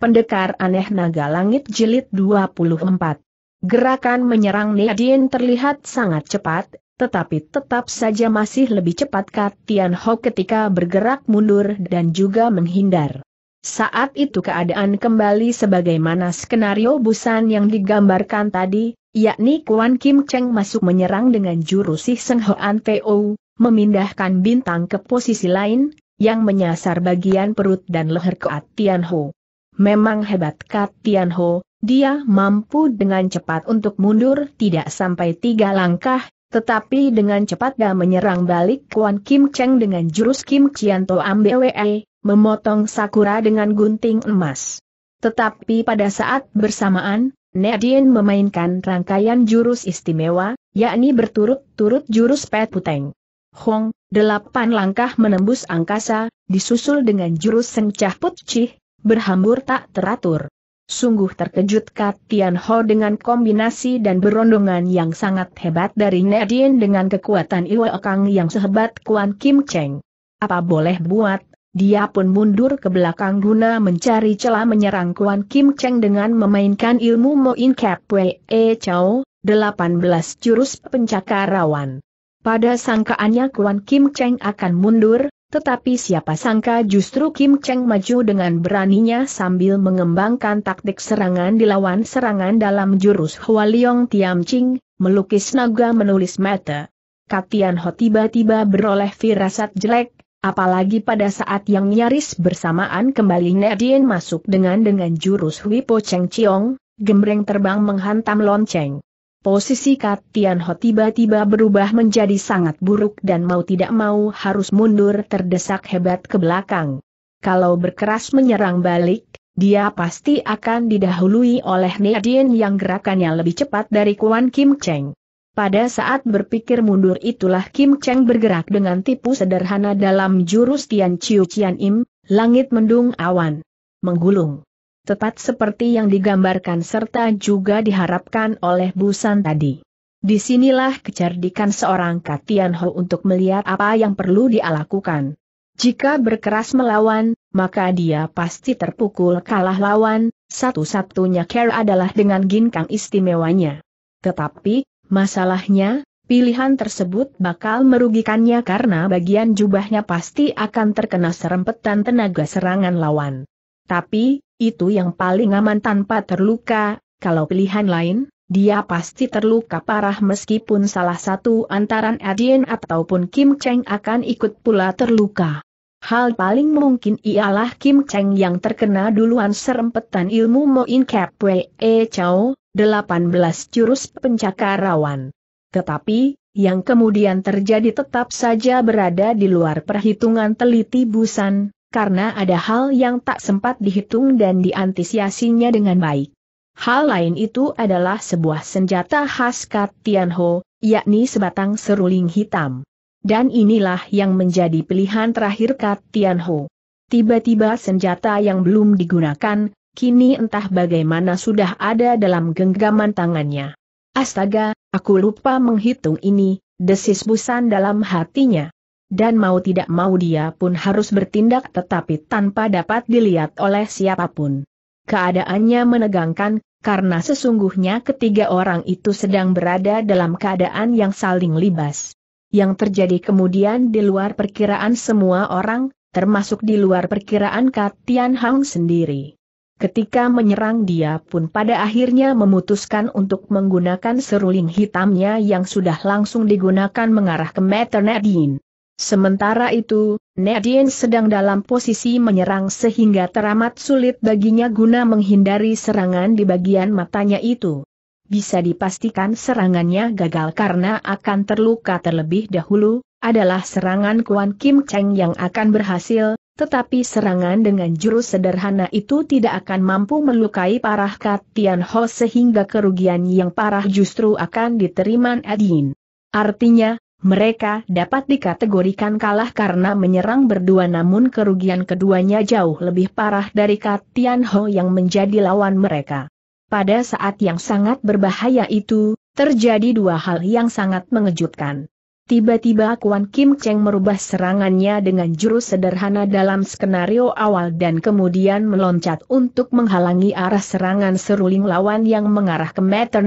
Pendekar Aneh Naga Langit Jilid 24 Gerakan menyerang Nadine terlihat sangat cepat, tetapi tetap saja masih lebih cepat Tian Ho ketika bergerak mundur dan juga menghindar. Saat itu keadaan kembali sebagaimana skenario busan yang digambarkan tadi, yakni Kuan Kim Cheng masuk menyerang dengan jurus Si Seng Hoan Teo, memindahkan bintang ke posisi lain, yang menyasar bagian perut dan leher Tian Ho. Memang hebat Kat Tian Ho, dia mampu dengan cepat untuk mundur tidak sampai tiga langkah, tetapi dengan cepat dia menyerang balik Kuan Kim Cheng dengan jurus Kim Chianto Ambewe, memotong Sakura dengan gunting emas. Tetapi pada saat bersamaan, Nadine memainkan rangkaian jurus istimewa, yakni berturut-turut jurus Pet Puteng. Hong, delapan langkah menembus angkasa, disusul dengan jurus Sencah Putcih, berhambur tak teratur. Sungguh terkejut Kat Tian Ho dengan kombinasi dan berondongan yang sangat hebat dari Nadine dengan kekuatan Iwa Kang yang sehebat Kuan Kim Cheng. Apa boleh buat, dia pun mundur ke belakang guna mencari celah menyerang Kuan Kim Cheng dengan memainkan ilmu Moin Kap Wei E Chow, 18 jurus pencakar rawan. Pada sangkaannya Kuan Kim Cheng akan mundur, tetapi siapa sangka justru Kim Cheng maju dengan beraninya sambil mengembangkan taktik serangan dilawan serangan dalam jurus Hua Leong Tiam Ching, melukis naga menulis mata. Katian Ho tiba-tiba beroleh firasat jelek, apalagi pada saat yang nyaris bersamaan kembali Nedien masuk dengan dengan jurus Wipo Cheng Chiong, gembreng terbang menghantam lonceng. Posisi Tian Ho tiba-tiba berubah menjadi sangat buruk dan mau tidak mau harus mundur terdesak hebat ke belakang. Kalau berkeras menyerang balik, dia pasti akan didahului oleh Nadien yang gerakannya lebih cepat dari Kuan Kim Cheng. Pada saat berpikir mundur itulah Kim Cheng bergerak dengan tipu sederhana dalam jurus Tian Chiu Im, langit mendung awan. Menggulung tepat seperti yang digambarkan serta juga diharapkan oleh Busan tadi. Disinilah kecerdikan seorang Katian Ho untuk melihat apa yang perlu dia lakukan. Jika berkeras melawan, maka dia pasti terpukul kalah lawan, satu-satunya care adalah dengan ginkang istimewanya. Tetapi, masalahnya, pilihan tersebut bakal merugikannya karena bagian jubahnya pasti akan terkena serempetan tenaga serangan lawan. Tapi, itu yang paling aman tanpa terluka, kalau pilihan lain, dia pasti terluka parah meskipun salah satu antaran Adien ataupun Kim Cheng akan ikut pula terluka. Hal paling mungkin ialah Kim Cheng yang terkena duluan serempetan ilmu Moin Kep Wee e Chow, 18 jurus pencakarawan. Tetapi, yang kemudian terjadi tetap saja berada di luar perhitungan teliti Busan, karena ada hal yang tak sempat dihitung dan diantisiasinya dengan baik. Hal lain itu adalah sebuah senjata khas Kat Tianho, yakni sebatang seruling hitam. Dan inilah yang menjadi pilihan terakhir Kat Tianho. Tiba-tiba senjata yang belum digunakan, kini entah bagaimana sudah ada dalam genggaman tangannya. Astaga, aku lupa menghitung ini, desis busan dalam hatinya dan mau tidak mau dia pun harus bertindak tetapi tanpa dapat dilihat oleh siapapun. Keadaannya menegangkan, karena sesungguhnya ketiga orang itu sedang berada dalam keadaan yang saling libas. Yang terjadi kemudian di luar perkiraan semua orang, termasuk di luar perkiraan Katian Hang sendiri. Ketika menyerang dia pun pada akhirnya memutuskan untuk menggunakan seruling hitamnya yang sudah langsung digunakan mengarah ke Meternadine. Sementara itu, Nedien sedang dalam posisi menyerang sehingga teramat sulit baginya guna menghindari serangan di bagian matanya itu. Bisa dipastikan serangannya gagal karena akan terluka terlebih dahulu, adalah serangan Kuan Kim Cheng yang akan berhasil, tetapi serangan dengan jurus sederhana itu tidak akan mampu melukai parah Kat Tian Ho sehingga kerugian yang parah justru akan diterima Adin. Artinya, mereka dapat dikategorikan kalah karena menyerang berdua namun kerugian keduanya jauh lebih parah dari Katian Ho yang menjadi lawan mereka. Pada saat yang sangat berbahaya itu, terjadi dua hal yang sangat mengejutkan. Tiba-tiba Kuan Kim Cheng merubah serangannya dengan jurus sederhana dalam skenario awal dan kemudian meloncat untuk menghalangi arah serangan seruling lawan yang mengarah ke Meter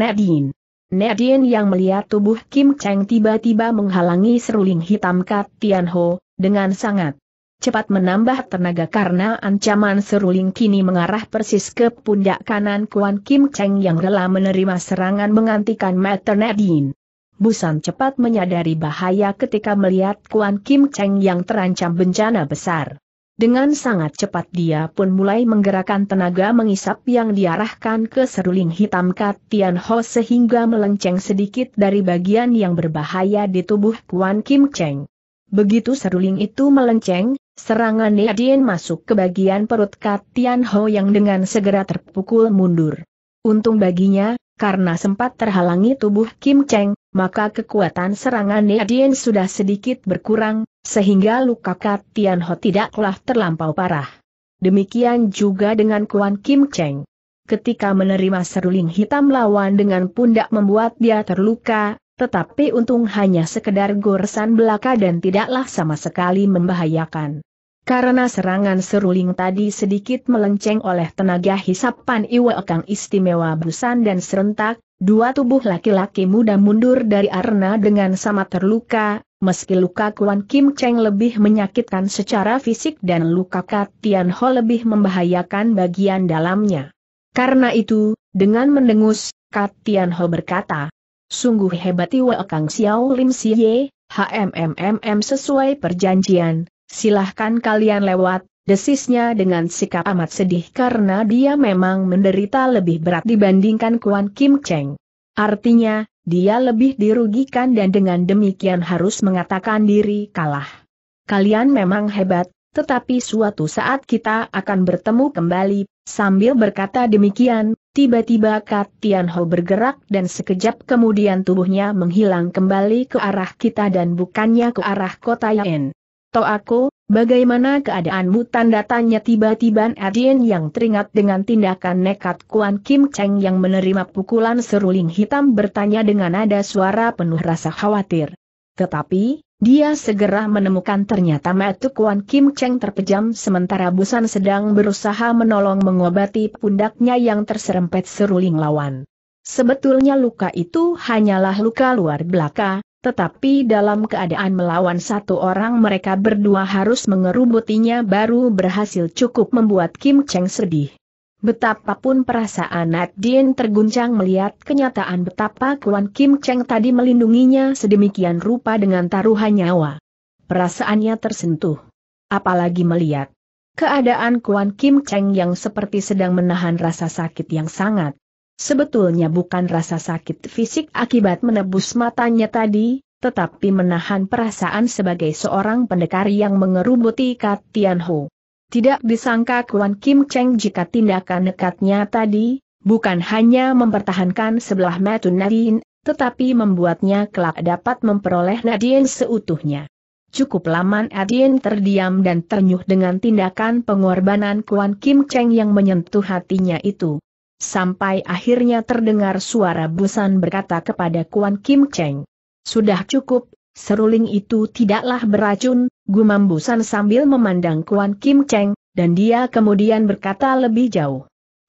Nedin yang melihat tubuh Kim Cheng tiba-tiba menghalangi seruling hitam Kat Tian Ho, dengan sangat cepat menambah tenaga karena ancaman seruling kini mengarah persis ke pundak kanan Kuan Kim Cheng yang rela menerima serangan mengantikan Mater Nedien. Busan cepat menyadari bahaya ketika melihat Kuan Kim Cheng yang terancam bencana besar. Dengan sangat cepat dia pun mulai menggerakkan tenaga mengisap yang diarahkan ke seruling hitam Kat Tian Ho sehingga melenceng sedikit dari bagian yang berbahaya di tubuh Kuan Kim Cheng. Begitu seruling itu melenceng, serangan Nadien masuk ke bagian perut Kat Tian Ho yang dengan segera terpukul mundur. Untung baginya, karena sempat terhalangi tubuh Kim Cheng, maka kekuatan serangan Nadien sudah sedikit berkurang, sehingga luka Kat Tian Ho tidaklah terlampau parah. Demikian juga dengan Kuan Kim Cheng. Ketika menerima seruling hitam lawan dengan pundak membuat dia terluka, tetapi untung hanya sekedar goresan belaka dan tidaklah sama sekali membahayakan. Karena serangan seruling tadi sedikit melenceng oleh tenaga hisapan Iwe Kang istimewa Busan dan serentak, dua tubuh laki-laki muda mundur dari arena dengan sama terluka, meski luka Kuan Kim Cheng lebih menyakitkan secara fisik dan luka Kat Tian Ho lebih membahayakan bagian dalamnya. Karena itu, dengan mendengus, Kat Tian Ho berkata, Sungguh hebat Iwe Kang Xiao Lim Ye, HMMMM sesuai perjanjian, Silahkan kalian lewat, desisnya dengan sikap amat sedih karena dia memang menderita lebih berat dibandingkan Kuan Kim Cheng. Artinya, dia lebih dirugikan dan dengan demikian harus mengatakan diri kalah. Kalian memang hebat, tetapi suatu saat kita akan bertemu kembali, sambil berkata demikian, tiba-tiba Kat Tian Ho bergerak dan sekejap kemudian tubuhnya menghilang kembali ke arah kita dan bukannya ke arah kota Yen. Toh aku, bagaimana keadaanmu tanda tanya tiba-tiba Adin yang teringat dengan tindakan nekat Kuan Kim Cheng yang menerima pukulan seruling hitam bertanya dengan nada suara penuh rasa khawatir. Tetapi, dia segera menemukan ternyata metu Kuan Kim Cheng terpejam sementara Busan sedang berusaha menolong mengobati pundaknya yang terserempet seruling lawan. Sebetulnya luka itu hanyalah luka luar belaka, tetapi dalam keadaan melawan satu orang mereka berdua harus mengerubutinya baru berhasil cukup membuat Kim Cheng sedih. Betapapun perasaan Nat Din terguncang melihat kenyataan betapa Kuan Kim Cheng tadi melindunginya sedemikian rupa dengan taruhan nyawa. Perasaannya tersentuh. Apalagi melihat keadaan Kuan Kim Cheng yang seperti sedang menahan rasa sakit yang sangat. Sebetulnya bukan rasa sakit fisik akibat menebus matanya tadi, tetapi menahan perasaan sebagai seorang pendekar yang mengerubuti Kat Ho. Tidak disangka Kuan Kim Cheng jika tindakan nekatnya tadi, bukan hanya mempertahankan sebelah mata Nadine, tetapi membuatnya kelak dapat memperoleh Nadine seutuhnya. Cukup lama Nadine terdiam dan ternyuh dengan tindakan pengorbanan Kuan Kim Cheng yang menyentuh hatinya itu sampai akhirnya terdengar suara Busan berkata kepada Kuan Kim Cheng. Sudah cukup, seruling itu tidaklah beracun, gumam Busan sambil memandang Kuan Kim Cheng, dan dia kemudian berkata lebih jauh.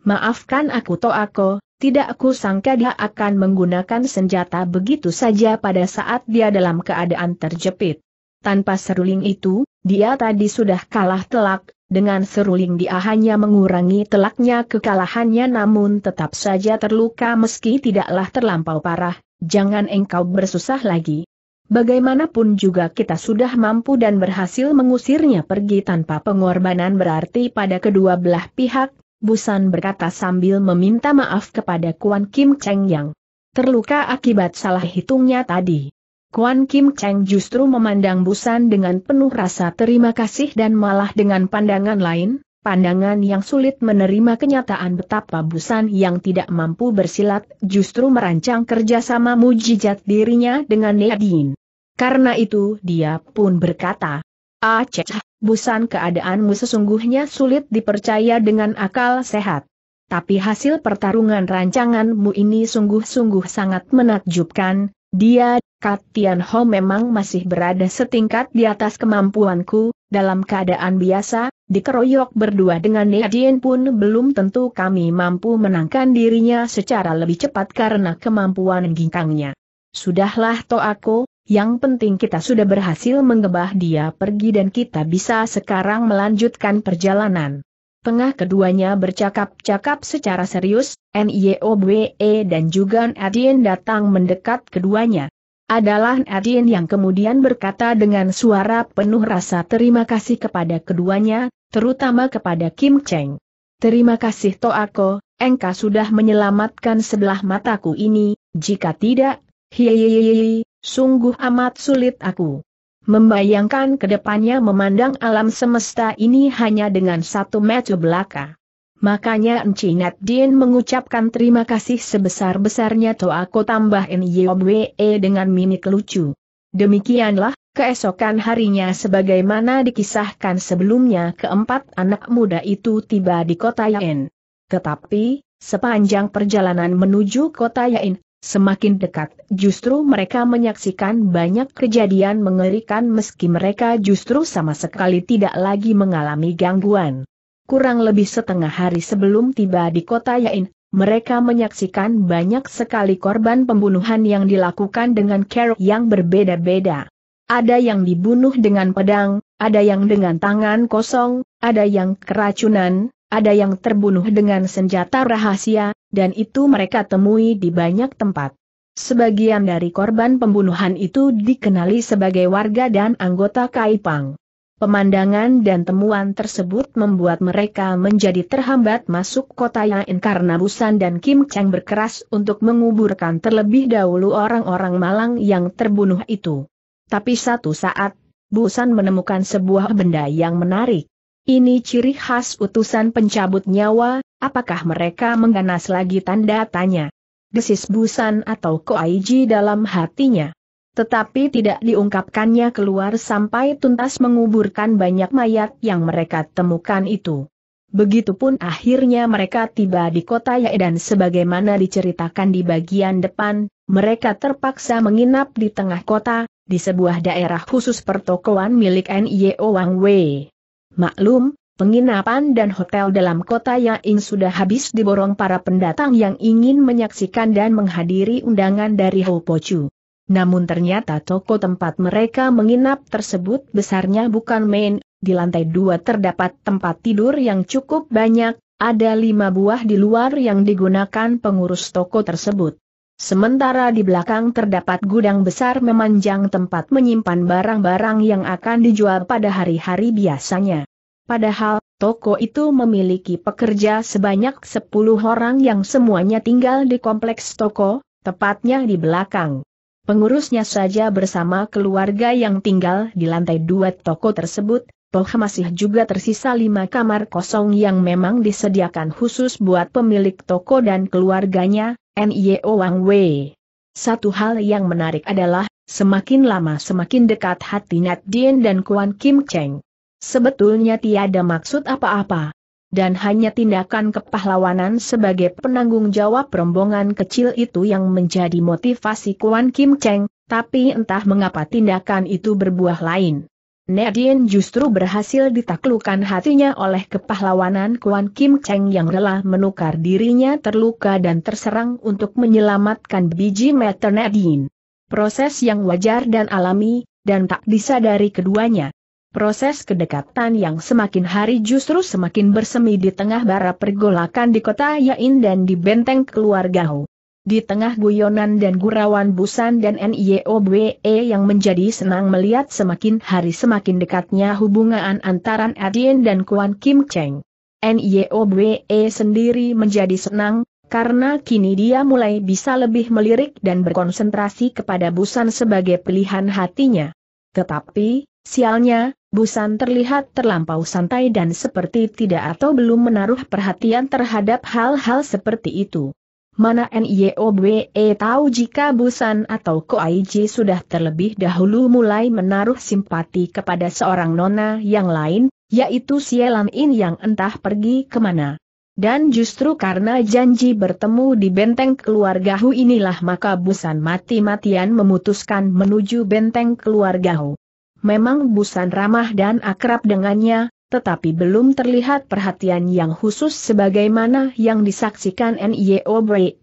Maafkan aku Toako, tidak aku sangka dia akan menggunakan senjata begitu saja pada saat dia dalam keadaan terjepit. Tanpa seruling itu, dia tadi sudah kalah telak, dengan seruling dia hanya mengurangi telaknya kekalahannya namun tetap saja terluka meski tidaklah terlampau parah, jangan engkau bersusah lagi. Bagaimanapun juga kita sudah mampu dan berhasil mengusirnya pergi tanpa pengorbanan berarti pada kedua belah pihak, Busan berkata sambil meminta maaf kepada Kuan Kim Cheng Yang. Terluka akibat salah hitungnya tadi. Kuan Kim Cheng justru memandang Busan dengan penuh rasa terima kasih dan malah dengan pandangan lain, pandangan yang sulit menerima kenyataan betapa Busan yang tidak mampu bersilat justru merancang kerjasama mujizat dirinya dengan Neadin. Karena itu dia pun berkata, Aceh, ah, Busan keadaanmu sesungguhnya sulit dipercaya dengan akal sehat. Tapi hasil pertarungan rancanganmu ini sungguh-sungguh sangat menakjubkan, dia Katian Ho memang masih berada setingkat di atas kemampuanku, dalam keadaan biasa, dikeroyok berdua dengan Niadien pun belum tentu kami mampu menangkan dirinya secara lebih cepat karena kemampuan ginkangnya. Sudahlah to aku, yang penting kita sudah berhasil menggebah dia pergi dan kita bisa sekarang melanjutkan perjalanan. Tengah keduanya bercakap-cakap secara serius, NIOBE dan juga Adien datang mendekat keduanya adalah Nadine yang kemudian berkata dengan suara penuh rasa terima kasih kepada keduanya, terutama kepada Kim Cheng. Terima kasih Toako, engkau sudah menyelamatkan sebelah mataku ini, jika tidak, hihihi, sungguh amat sulit aku. Membayangkan kedepannya memandang alam semesta ini hanya dengan satu mata belaka. Makanya Encinet Dien mengucapkan terima kasih sebesar-besarnya Toako tambah Niobwe e dengan mimik lucu. Demikianlah, keesokan harinya sebagaimana dikisahkan sebelumnya keempat anak muda itu tiba di kota Yain. Tetapi, sepanjang perjalanan menuju kota Yain, semakin dekat justru mereka menyaksikan banyak kejadian mengerikan meski mereka justru sama sekali tidak lagi mengalami gangguan kurang lebih setengah hari sebelum tiba di kota Yain, mereka menyaksikan banyak sekali korban pembunuhan yang dilakukan dengan cara yang berbeda-beda. Ada yang dibunuh dengan pedang, ada yang dengan tangan kosong, ada yang keracunan, ada yang terbunuh dengan senjata rahasia, dan itu mereka temui di banyak tempat. Sebagian dari korban pembunuhan itu dikenali sebagai warga dan anggota Kaipang. Pemandangan dan temuan tersebut membuat mereka menjadi terhambat masuk kota Yain karena Busan dan Kim Chang berkeras untuk menguburkan terlebih dahulu orang-orang malang yang terbunuh itu. Tapi satu saat, Busan menemukan sebuah benda yang menarik. Ini ciri khas utusan pencabut nyawa, apakah mereka mengganas lagi tanda tanya. Desis Busan atau Koaiji dalam hatinya. Tetapi tidak diungkapkannya keluar sampai tuntas menguburkan banyak mayat yang mereka temukan itu. Begitupun akhirnya mereka tiba di kota Yaedan sebagaimana diceritakan di bagian depan, mereka terpaksa menginap di tengah kota, di sebuah daerah khusus pertokoan milik NIO Wang Wei. Maklum, penginapan dan hotel dalam kota Yaing sudah habis diborong para pendatang yang ingin menyaksikan dan menghadiri undangan dari Chu. Namun ternyata toko tempat mereka menginap tersebut besarnya bukan main, di lantai dua terdapat tempat tidur yang cukup banyak, ada lima buah di luar yang digunakan pengurus toko tersebut. Sementara di belakang terdapat gudang besar memanjang tempat menyimpan barang-barang yang akan dijual pada hari-hari biasanya. Padahal, toko itu memiliki pekerja sebanyak 10 orang yang semuanya tinggal di kompleks toko, tepatnya di belakang. Pengurusnya saja bersama keluarga yang tinggal di lantai dua toko tersebut, toh masih juga tersisa lima kamar kosong yang memang disediakan khusus buat pemilik toko dan keluarganya, NIO e Wang Wei. Satu hal yang menarik adalah, semakin lama semakin dekat hati Nat Dien dan Kuan Kim Cheng. Sebetulnya tiada maksud apa-apa, dan hanya tindakan kepahlawanan sebagai penanggung jawab rombongan kecil itu yang menjadi motivasi Kuan Kim Cheng, tapi entah mengapa tindakan itu berbuah lain. Nadine justru berhasil ditaklukan hatinya oleh kepahlawanan Kuan Kim Cheng yang rela menukar dirinya terluka dan terserang untuk menyelamatkan biji meter Nadine. Proses yang wajar dan alami, dan tak disadari keduanya. Proses kedekatan yang semakin hari justru semakin bersemi di tengah bara pergolakan di kota Yain dan di benteng keluarga Ho. Di tengah guyonan dan gurauan Busan dan NIOBE e yang menjadi senang melihat semakin hari semakin dekatnya hubungan antara Adien dan Kuan Kim Cheng. NIOBE e sendiri menjadi senang, karena kini dia mulai bisa lebih melirik dan berkonsentrasi kepada Busan sebagai pilihan hatinya. Tetapi, sialnya, Busan terlihat terlampau santai dan seperti tidak atau belum menaruh perhatian terhadap hal-hal seperti itu. Mana NIOBE tahu jika Busan atau Koaiji sudah terlebih dahulu mulai menaruh simpati kepada seorang nona yang lain, yaitu Sielan In yang entah pergi kemana. Dan justru karena janji bertemu di benteng keluarga Hu inilah maka Busan mati-matian memutuskan menuju benteng keluarga Hu memang Busan ramah dan akrab dengannya, tetapi belum terlihat perhatian yang khusus sebagaimana yang disaksikan N.Y.O. Bre.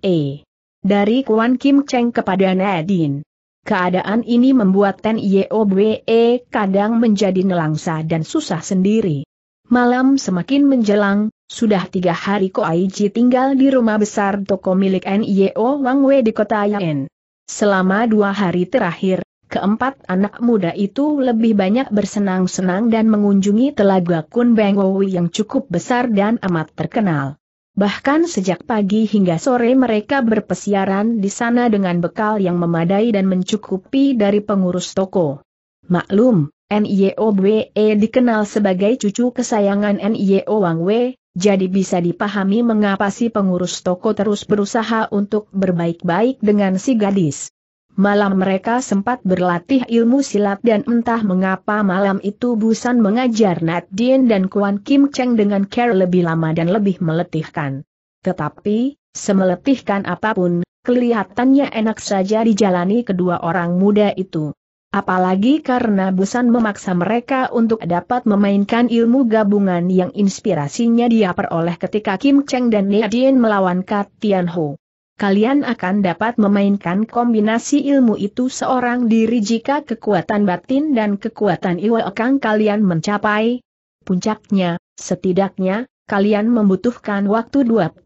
Dari Kwan Kim Cheng kepada Nadine. Keadaan ini membuat N.I.O. Bree kadang menjadi nelangsa dan susah sendiri. Malam semakin menjelang, sudah tiga hari Ko Aiji tinggal di rumah besar toko milik N.Y.O. Wang Wei di kota Yen. Selama dua hari terakhir, Keempat anak muda itu lebih banyak bersenang-senang dan mengunjungi telaga Kun Kunbengowi yang cukup besar dan amat terkenal. Bahkan sejak pagi hingga sore mereka berpesiaran di sana dengan bekal yang memadai dan mencukupi dari pengurus toko. Maklum, Nio NIOBE dikenal sebagai cucu kesayangan NIO Wang Wei, jadi bisa dipahami mengapa si pengurus toko terus berusaha untuk berbaik-baik dengan si gadis. Malam mereka sempat berlatih ilmu silat dan entah mengapa malam itu Busan mengajar Nat Dien dan Kuan Kim Cheng dengan care lebih lama dan lebih meletihkan. Tetapi, semeletihkan apapun, kelihatannya enak saja dijalani kedua orang muda itu. Apalagi karena Busan memaksa mereka untuk dapat memainkan ilmu gabungan yang inspirasinya dia peroleh ketika Kim Cheng dan Nat Dien melawan Kat Tian Ho kalian akan dapat memainkan kombinasi ilmu itu seorang diri jika kekuatan batin dan kekuatan iwa akan kalian mencapai. Puncaknya, setidaknya, kalian membutuhkan waktu 25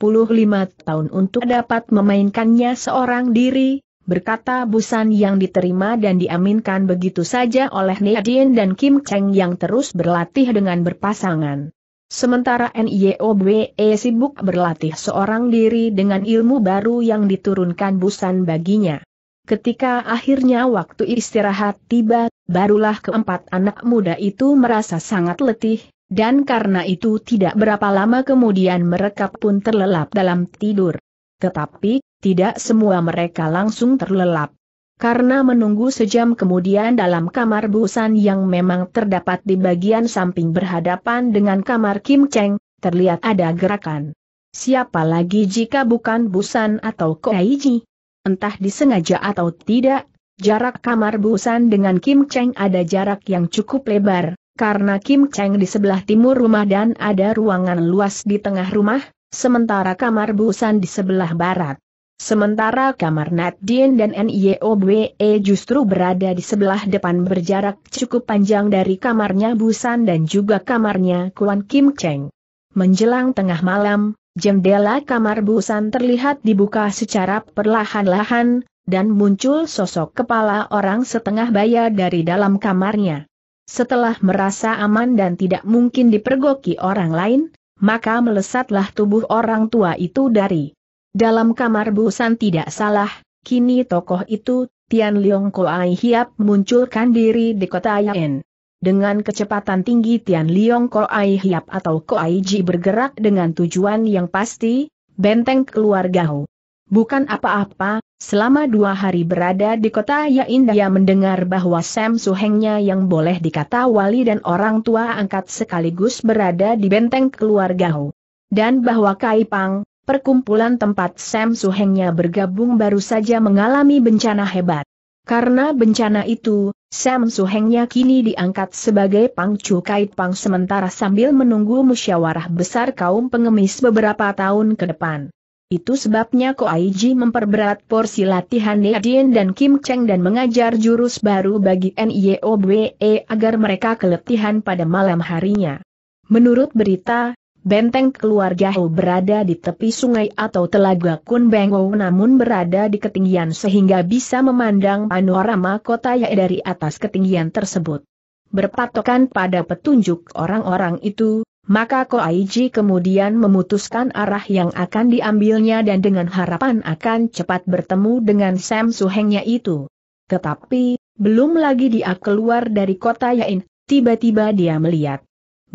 tahun untuk dapat memainkannya seorang diri, berkata Busan yang diterima dan diaminkan begitu saja oleh Dien dan Kim Cheng yang terus berlatih dengan berpasangan. Sementara NIOBE sibuk berlatih seorang diri dengan ilmu baru yang diturunkan busan baginya. Ketika akhirnya waktu istirahat tiba, barulah keempat anak muda itu merasa sangat letih, dan karena itu tidak berapa lama kemudian mereka pun terlelap dalam tidur. Tetapi, tidak semua mereka langsung terlelap. Karena menunggu sejam kemudian dalam kamar Busan yang memang terdapat di bagian samping berhadapan dengan kamar Kim Cheng, terlihat ada gerakan. Siapa lagi jika bukan Busan atau Koeiji? Entah disengaja atau tidak, jarak kamar Busan dengan Kim Cheng ada jarak yang cukup lebar, karena Kim Cheng di sebelah timur rumah dan ada ruangan luas di tengah rumah, sementara kamar Busan di sebelah barat. Sementara kamar Nadine dan NIOBE justru berada di sebelah depan berjarak cukup panjang dari kamarnya Busan dan juga kamarnya Kuan Kim Cheng. Menjelang tengah malam, jendela kamar Busan terlihat dibuka secara perlahan-lahan, dan muncul sosok kepala orang setengah baya dari dalam kamarnya. Setelah merasa aman dan tidak mungkin dipergoki orang lain, maka melesatlah tubuh orang tua itu dari dalam kamar Busan tidak salah, kini tokoh itu, Tian Liong Koai Hiap munculkan diri di kota Yain. Dengan kecepatan tinggi Tian Liong Koai Hiap atau Koai Ji bergerak dengan tujuan yang pasti, benteng keluarga Hu. Bukan apa-apa, selama dua hari berada di kota Yain dia mendengar bahwa Sam Suhengnya yang boleh dikata wali dan orang tua angkat sekaligus berada di benteng keluarga Hu, Dan bahwa Kai Pang, perkumpulan tempat Sam Suhengnya bergabung baru saja mengalami bencana hebat. Karena bencana itu, Sam Suhengnya kini diangkat sebagai pangcu kait pang sementara sambil menunggu musyawarah besar kaum pengemis beberapa tahun ke depan. Itu sebabnya Ko Aiji memperberat porsi latihan Nadine dan Kim Cheng dan mengajar jurus baru bagi NIOBE agar mereka keletihan pada malam harinya. Menurut berita, Benteng keluarga Hou berada di tepi sungai atau telaga Kun Bengo namun berada di ketinggian sehingga bisa memandang panorama kota Yae dari atas ketinggian tersebut. Berpatokan pada petunjuk orang-orang itu, maka Ko Koaiji kemudian memutuskan arah yang akan diambilnya dan dengan harapan akan cepat bertemu dengan Sam Suhengnya itu. Tetapi, belum lagi dia keluar dari kota Yain, tiba-tiba dia melihat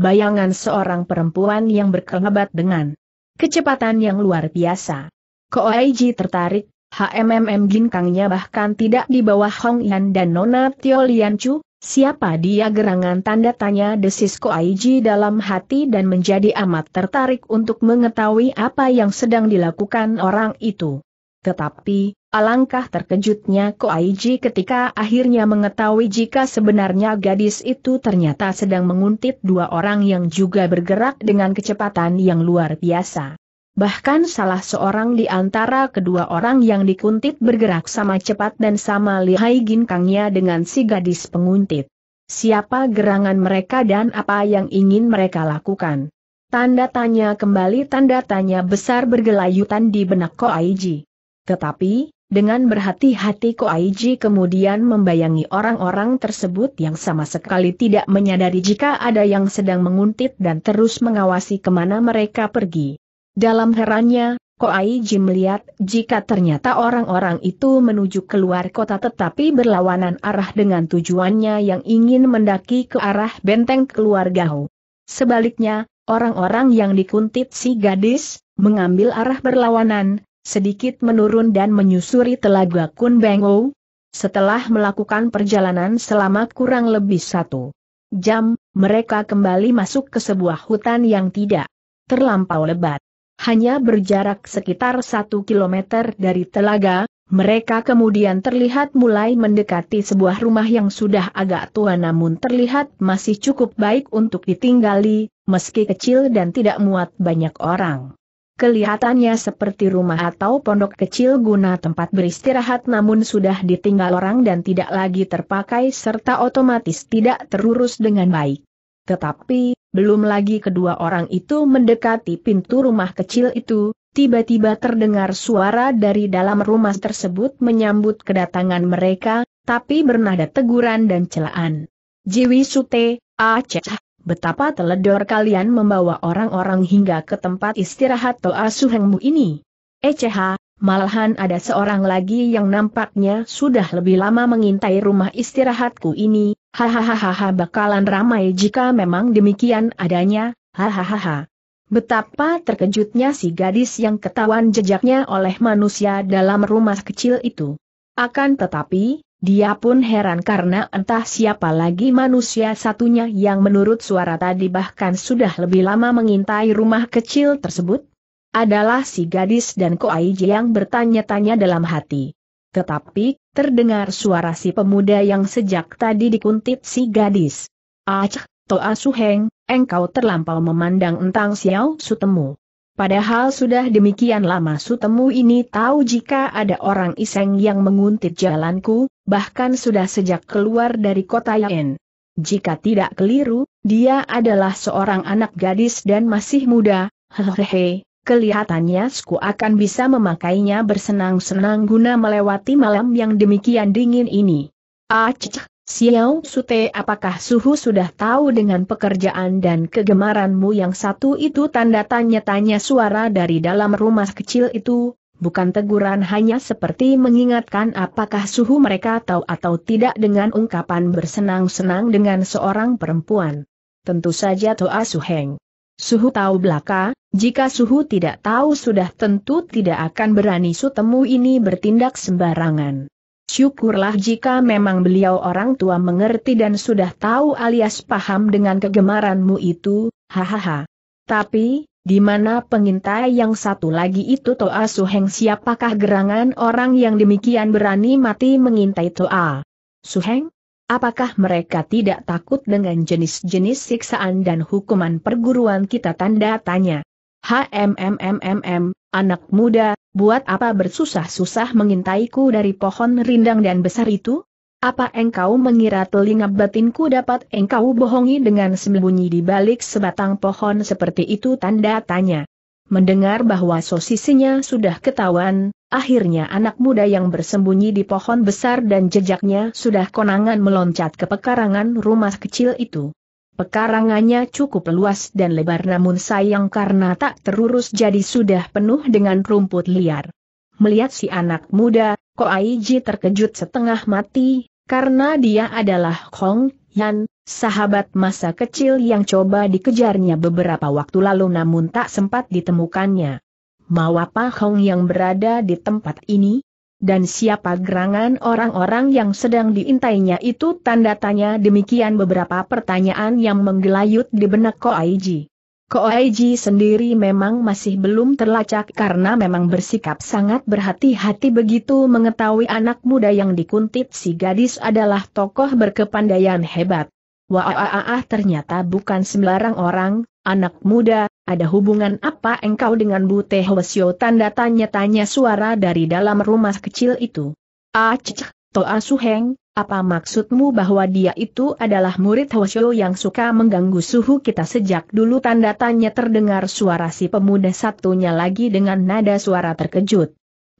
bayangan seorang perempuan yang berkelebat dengan kecepatan yang luar biasa. Koaiji tertarik, HMMM ginkangnya bahkan tidak di bawah Hong Yan dan Nona Tio Lian Chu, siapa dia gerangan tanda tanya desis Koaiji dalam hati dan menjadi amat tertarik untuk mengetahui apa yang sedang dilakukan orang itu. Tetapi, Alangkah terkejutnya Ko Koaiji ketika akhirnya mengetahui jika sebenarnya gadis itu ternyata sedang menguntit dua orang yang juga bergerak dengan kecepatan yang luar biasa. Bahkan salah seorang di antara kedua orang yang dikuntit bergerak sama cepat dan sama lihai ginkangnya dengan si gadis penguntit. Siapa gerangan mereka dan apa yang ingin mereka lakukan? Tanda tanya kembali tanda tanya besar bergelayutan di benak Ko Koaiji. Tetapi, dengan berhati-hati Koaiji kemudian membayangi orang-orang tersebut yang sama sekali tidak menyadari jika ada yang sedang menguntit dan terus mengawasi kemana mereka pergi. Dalam herannya, Koaiji melihat jika ternyata orang-orang itu menuju keluar kota tetapi berlawanan arah dengan tujuannya yang ingin mendaki ke arah benteng keluarga Ho. Sebaliknya, orang-orang yang dikuntit si gadis, mengambil arah berlawanan, sedikit menurun dan menyusuri telaga Kun Bengo. Setelah melakukan perjalanan selama kurang lebih satu jam, mereka kembali masuk ke sebuah hutan yang tidak terlampau lebat. Hanya berjarak sekitar satu kilometer dari telaga, mereka kemudian terlihat mulai mendekati sebuah rumah yang sudah agak tua namun terlihat masih cukup baik untuk ditinggali, meski kecil dan tidak muat banyak orang. Kelihatannya seperti rumah atau pondok kecil guna tempat beristirahat namun sudah ditinggal orang dan tidak lagi terpakai serta otomatis tidak terurus dengan baik. Tetapi, belum lagi kedua orang itu mendekati pintu rumah kecil itu, tiba-tiba terdengar suara dari dalam rumah tersebut menyambut kedatangan mereka, tapi bernada teguran dan celaan. Jiwi Sute, Aceh betapa teledor kalian membawa orang-orang hingga ke tempat istirahat Toa Suhengmu ini. Eceha, eh, malahan ada seorang lagi yang nampaknya sudah lebih lama mengintai rumah istirahatku ini, hahaha bakalan ramai jika memang demikian adanya, hahaha. Betapa terkejutnya si gadis yang ketahuan jejaknya oleh manusia dalam rumah kecil itu. Akan tetapi, dia pun heran karena entah siapa lagi manusia satunya yang menurut suara tadi bahkan sudah lebih lama mengintai rumah kecil tersebut. Adalah si gadis dan Koaiji yang bertanya-tanya dalam hati. Tetapi, terdengar suara si pemuda yang sejak tadi dikuntit si gadis. Ah, Toa Suheng, engkau terlampau memandang entang Xiao Sutemu. Padahal sudah demikian lama sutemu ini tahu jika ada orang iseng yang menguntit jalanku, bahkan sudah sejak keluar dari kota Yen. Jika tidak keliru, dia adalah seorang anak gadis dan masih muda, hehehe, kelihatannya Sku akan bisa memakainya bersenang-senang guna melewati malam yang demikian dingin ini. Acik, ah, Xiao Sute apakah Suhu sudah tahu dengan pekerjaan dan kegemaranmu yang satu itu tanda tanya-tanya suara dari dalam rumah kecil itu, bukan teguran hanya seperti mengingatkan apakah Suhu mereka tahu atau tidak dengan ungkapan bersenang-senang dengan seorang perempuan. Tentu saja Toa Suheng. Suhu tahu belaka, jika Suhu tidak tahu sudah tentu tidak akan berani Sutemu ini bertindak sembarangan. Syukurlah jika memang beliau orang tua mengerti dan sudah tahu alias paham dengan kegemaranmu itu, hahaha. Tapi, di mana pengintai yang satu lagi itu Toa Suheng siapakah gerangan orang yang demikian berani mati mengintai Toa? Suheng? Apakah mereka tidak takut dengan jenis-jenis siksaan dan hukuman perguruan kita tanda tanya? HMMMMM, anak muda, buat apa bersusah-susah mengintaiku dari pohon rindang dan besar itu? Apa engkau mengira telinga batinku dapat engkau bohongi dengan sembunyi di balik sebatang pohon seperti itu tanda tanya. Mendengar bahwa sosisinya sudah ketahuan, akhirnya anak muda yang bersembunyi di pohon besar dan jejaknya sudah konangan meloncat ke pekarangan rumah kecil itu. Pekarangannya cukup luas dan lebar namun sayang karena tak terurus jadi sudah penuh dengan rumput liar. Melihat si anak muda, Ko Koaiji terkejut setengah mati, karena dia adalah Hong Yan, sahabat masa kecil yang coba dikejarnya beberapa waktu lalu namun tak sempat ditemukannya. Mau apa Hong yang berada di tempat ini? Dan siapa gerangan orang-orang yang sedang diintainya itu tanda tanya demikian beberapa pertanyaan yang menggelayut di benak Ko Aiji. Ko Aiji sendiri memang masih belum terlacak karena memang bersikap sangat berhati-hati begitu mengetahui anak muda yang dikuntit si gadis adalah tokoh berkepandaian hebat. Wah, ah, ah, ah, ternyata bukan sembarang orang, anak muda, ada hubungan apa engkau dengan Bu Teh Hwasyo? Tanda tanya-tanya suara dari dalam rumah kecil itu. Ah cicak, Toa ah Suheng, apa maksudmu bahwa dia itu adalah murid Hwasyo yang suka mengganggu suhu kita sejak dulu? Tanda tanya terdengar suara si pemuda satunya lagi dengan nada suara terkejut.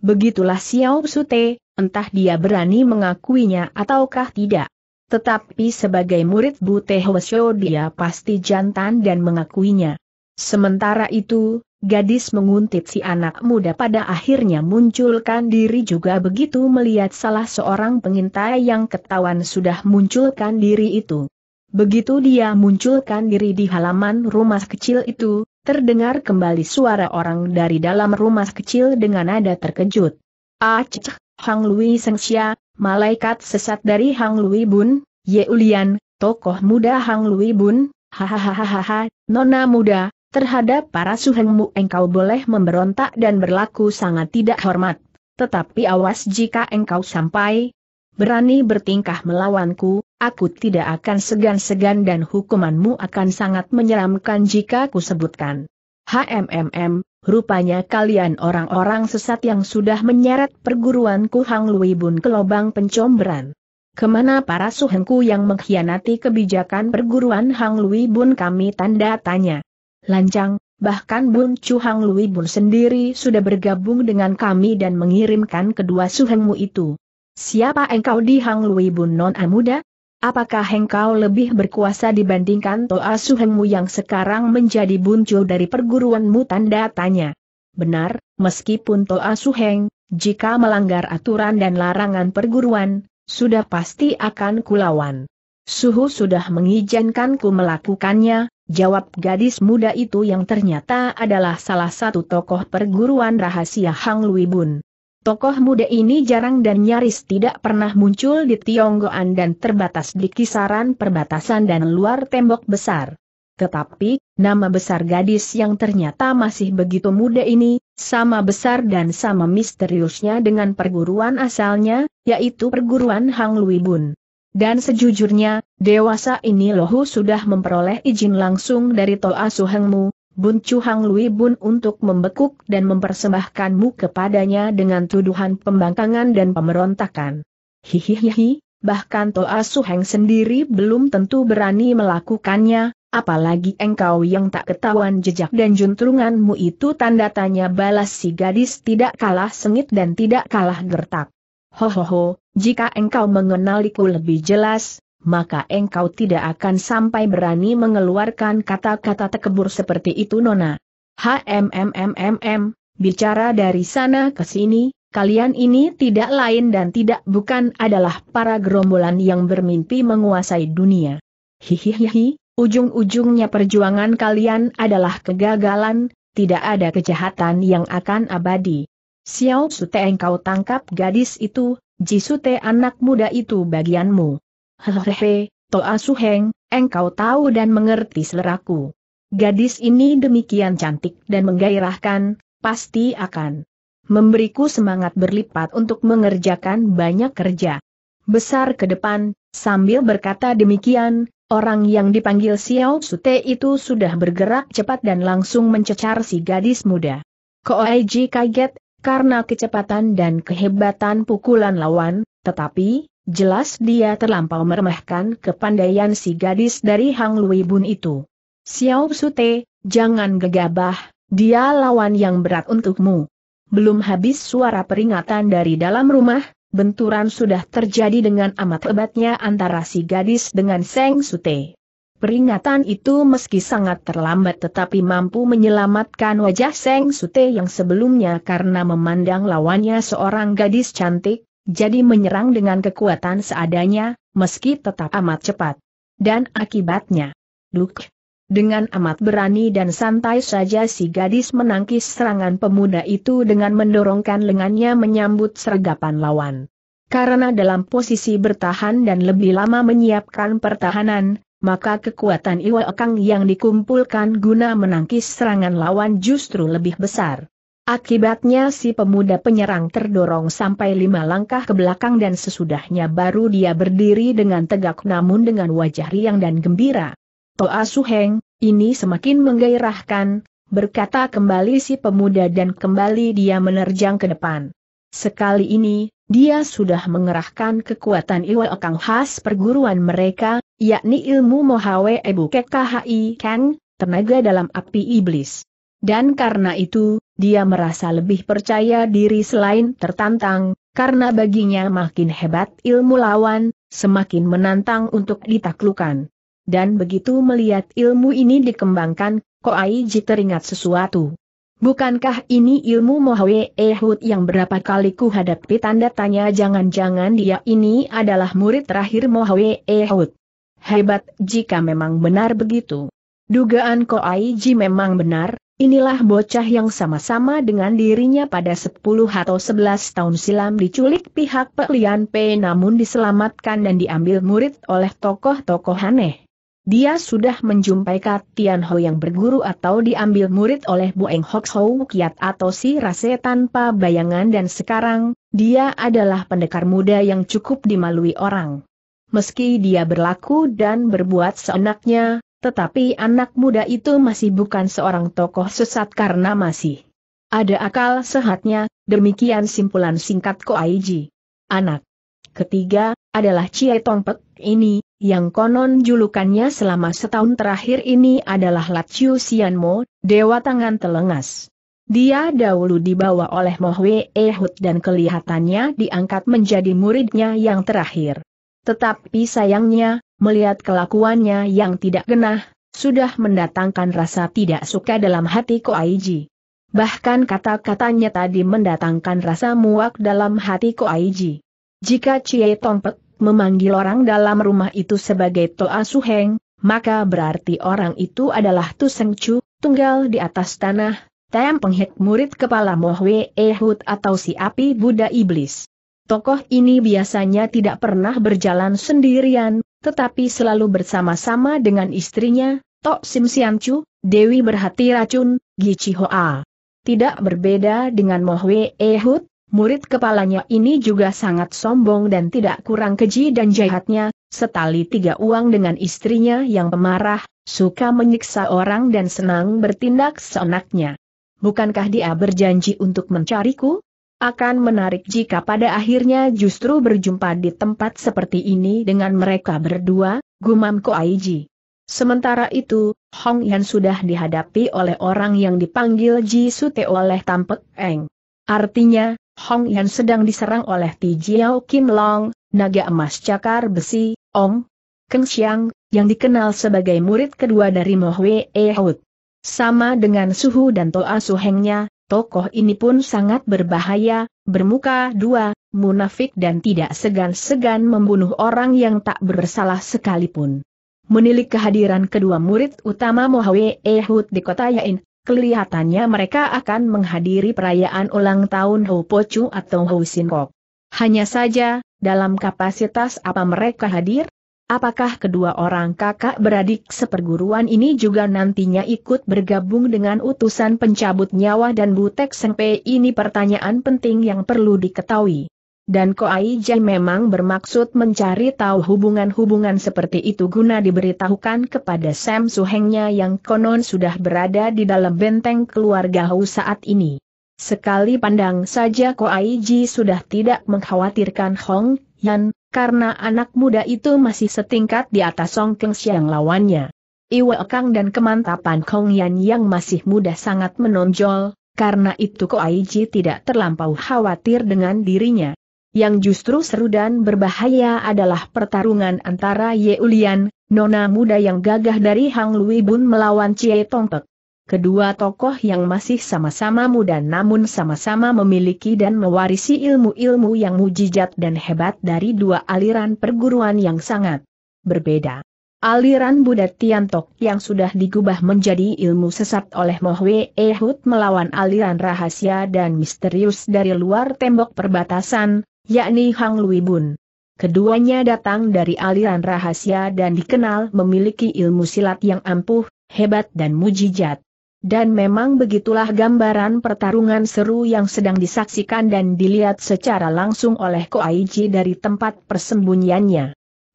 Begitulah Xiao Sute, entah dia berani mengakuinya ataukah tidak. Tetapi sebagai murid Bu Teh Hwasyo dia pasti jantan dan mengakuinya. Sementara itu, gadis menguntit si anak muda pada akhirnya munculkan diri juga begitu melihat salah seorang pengintai yang ketahuan sudah munculkan diri itu. Begitu dia munculkan diri di halaman rumah kecil itu, terdengar kembali suara orang dari dalam rumah kecil dengan nada terkejut. Aceh, Hang Lui Sengsia, malaikat sesat dari Hang Lui Bun, Yeulian, tokoh muda Hang Lui Bun, hahaha, nona muda, Terhadap para suhengmu, engkau boleh memberontak dan berlaku sangat tidak hormat. Tetapi awas jika engkau sampai berani bertingkah melawanku, aku tidak akan segan-segan dan hukumanmu akan sangat menyeramkan jika kusebutkan. HMMM, rupanya kalian orang-orang sesat yang sudah menyeret perguruanku Hang Lui Bun ke lubang pencombran. Kemana para suhengku yang mengkhianati kebijakan perguruan Hang Lui Bun kami tanda tanya lancang, bahkan Bun Chu Hang Lui Bun sendiri sudah bergabung dengan kami dan mengirimkan kedua suhengmu itu. Siapa engkau di Hang Lui Bun non muda? Apakah engkau lebih berkuasa dibandingkan Toa Suhengmu yang sekarang menjadi buncu dari perguruanmu tanda tanya? Benar, meskipun Toa Suheng, jika melanggar aturan dan larangan perguruan, sudah pasti akan kulawan. Suhu sudah mengizinkanku melakukannya, Jawab gadis muda itu yang ternyata adalah salah satu tokoh perguruan rahasia Hang Lui Bun. Tokoh muda ini jarang dan nyaris tidak pernah muncul di Tionggoan dan terbatas di kisaran perbatasan dan luar tembok besar. Tetapi, nama besar gadis yang ternyata masih begitu muda ini, sama besar dan sama misteriusnya dengan perguruan asalnya, yaitu perguruan Hang Lui Bun. Dan sejujurnya, dewasa ini Lohu sudah memperoleh izin langsung dari Toa Suhengmu, Bun Chu Hang Lui Bun untuk membekuk dan mempersembahkanmu kepadanya dengan tuduhan pembangkangan dan pemberontakan. Hihihihi, bahkan Toa Suheng sendiri belum tentu berani melakukannya, apalagi engkau yang tak ketahuan jejak dan juntrunganmu itu tanda tanya balas si gadis tidak kalah sengit dan tidak kalah gertak. Hohoho, jika engkau mengenaliku lebih jelas, maka engkau tidak akan sampai berani mengeluarkan kata-kata tekebur seperti itu Nona. HMMMMM, bicara dari sana ke sini, kalian ini tidak lain dan tidak bukan adalah para gerombolan yang bermimpi menguasai dunia. Hihihihi, ujung-ujungnya perjuangan kalian adalah kegagalan, tidak ada kejahatan yang akan abadi. Xiao Sute engkau tangkap gadis itu, Ji Jisute anak muda itu bagianmu. Hehehe, Toa Su Heng, engkau tahu dan mengerti seleraku. Gadis ini demikian cantik dan menggairahkan, pasti akan memberiku semangat berlipat untuk mengerjakan banyak kerja. Besar ke depan, sambil berkata demikian, orang yang dipanggil Xiao Sute itu sudah bergerak cepat dan langsung mencecar si gadis muda. Koaiji kaget karena kecepatan dan kehebatan pukulan lawan, tetapi, jelas dia terlampau meremehkan kepandaian si gadis dari Hang Lui Bun itu. Xiao Sute, jangan gegabah, dia lawan yang berat untukmu. Belum habis suara peringatan dari dalam rumah, benturan sudah terjadi dengan amat hebatnya antara si gadis dengan Seng Sute. Peringatan itu meski sangat terlambat tetapi mampu menyelamatkan wajah Seng Sute yang sebelumnya karena memandang lawannya seorang gadis cantik, jadi menyerang dengan kekuatan seadanya, meski tetap amat cepat. Dan akibatnya, Duk, dengan amat berani dan santai saja si gadis menangkis serangan pemuda itu dengan mendorongkan lengannya menyambut sergapan lawan. Karena dalam posisi bertahan dan lebih lama menyiapkan pertahanan, maka kekuatan Iwa Okang yang dikumpulkan guna menangkis serangan lawan justru lebih besar. Akibatnya si pemuda penyerang terdorong sampai lima langkah ke belakang dan sesudahnya baru dia berdiri dengan tegak namun dengan wajah riang dan gembira. Toa Suheng, ini semakin menggairahkan, berkata kembali si pemuda dan kembali dia menerjang ke depan. Sekali ini, dia sudah mengerahkan kekuatan Iwa Kang khas perguruan mereka, yakni ilmu Mohawe Ebu KKHI Kang, tenaga dalam api iblis. Dan karena itu, dia merasa lebih percaya diri selain tertantang, karena baginya makin hebat ilmu lawan, semakin menantang untuk ditaklukan. Dan begitu melihat ilmu ini dikembangkan, Koaiji teringat sesuatu. Bukankah ini ilmu Mohwe Ehud yang berapa kali ku hadapi tanda tanya jangan-jangan dia ini adalah murid terakhir Mohwe Ehud. Hebat jika memang benar begitu. Dugaan Koaiji memang benar, inilah bocah yang sama-sama dengan dirinya pada 10 atau 11 tahun silam diculik pihak Lian P namun diselamatkan dan diambil murid oleh tokoh-tokoh aneh dia sudah menjumpai Kat Tian Ho yang berguru atau diambil murid oleh Bu Eng Hok Hou Kiat atau si Rase tanpa bayangan dan sekarang, dia adalah pendekar muda yang cukup dimalui orang. Meski dia berlaku dan berbuat seenaknya, tetapi anak muda itu masih bukan seorang tokoh sesat karena masih ada akal sehatnya, demikian simpulan singkat Aiji. Anak ketiga, adalah Tong Pek ini, yang konon julukannya selama setahun terakhir ini adalah Lachiu Sianmo, Dewa Tangan Telengas. Dia dahulu dibawa oleh Mohwe Ehud dan kelihatannya diangkat menjadi muridnya yang terakhir. Tetapi sayangnya, melihat kelakuannya yang tidak genah, sudah mendatangkan rasa tidak suka dalam hati Ko Aiji. Bahkan kata-katanya tadi mendatangkan rasa muak dalam hati Ko Aiji. Jika Cie Tongpek memanggil orang dalam rumah itu sebagai Toa Suheng, maka berarti orang itu adalah Tu Seng Chu, tunggal di atas tanah, Tem Penghek murid kepala Mohwe Ehud atau si api Buddha Iblis. Tokoh ini biasanya tidak pernah berjalan sendirian, tetapi selalu bersama-sama dengan istrinya, Tok Sim Sian Chu, Dewi Berhati Racun, Gichi Hoa. Tidak berbeda dengan Mohwe Ehud, murid kepalanya ini juga sangat sombong dan tidak kurang keji dan jahatnya, setali tiga uang dengan istrinya yang pemarah, suka menyiksa orang dan senang bertindak seenaknya. Bukankah dia berjanji untuk mencariku? Akan menarik jika pada akhirnya justru berjumpa di tempat seperti ini dengan mereka berdua, gumam Ko Aiji. Sementara itu, Hong Yan sudah dihadapi oleh orang yang dipanggil Ji Sute oleh Tampek Eng. Artinya, Hong Yan sedang diserang oleh Ti Jiao Kim Long, naga emas cakar besi, Ong Keng Xiang, yang dikenal sebagai murid kedua dari Mo Hwe E Hout. Sama dengan suhu dan toa suhengnya, tokoh ini pun sangat berbahaya, bermuka dua, munafik dan tidak segan-segan membunuh orang yang tak bersalah sekalipun. Menilik kehadiran kedua murid utama Mo Ehud E di kota Yain, kelihatannya mereka akan menghadiri perayaan ulang tahun Ho Chu atau Ho Sin Kok. Hanya saja, dalam kapasitas apa mereka hadir? Apakah kedua orang kakak beradik seperguruan ini juga nantinya ikut bergabung dengan utusan pencabut nyawa dan butek sengpe ini pertanyaan penting yang perlu diketahui dan Koai Jai memang bermaksud mencari tahu hubungan-hubungan seperti itu guna diberitahukan kepada Sam Suhengnya yang konon sudah berada di dalam benteng keluarga Hu saat ini. Sekali pandang saja Koai Ji sudah tidak mengkhawatirkan Hong Yan, karena anak muda itu masih setingkat di atas Song Keng Siang lawannya. Iwa Kang dan kemantapan Hong Yan yang masih muda sangat menonjol, karena itu Koai Ji tidak terlampau khawatir dengan dirinya. Yang justru seru dan berbahaya adalah pertarungan antara Ye Ulian, nona muda yang gagah dari Hang Lui Bun melawan Cie Tongpek. Kedua tokoh yang masih sama-sama muda namun sama-sama memiliki dan mewarisi ilmu-ilmu yang mujijat dan hebat dari dua aliran perguruan yang sangat berbeda. Aliran Buddha Tiantok yang sudah digubah menjadi ilmu sesat oleh Mohwe Ehud melawan aliran rahasia dan misterius dari luar tembok perbatasan, yakni Hang Lui Bun. Keduanya datang dari aliran rahasia dan dikenal memiliki ilmu silat yang ampuh, hebat dan mujijat. Dan memang begitulah gambaran pertarungan seru yang sedang disaksikan dan dilihat secara langsung oleh Ko Koaiji dari tempat persembunyiannya.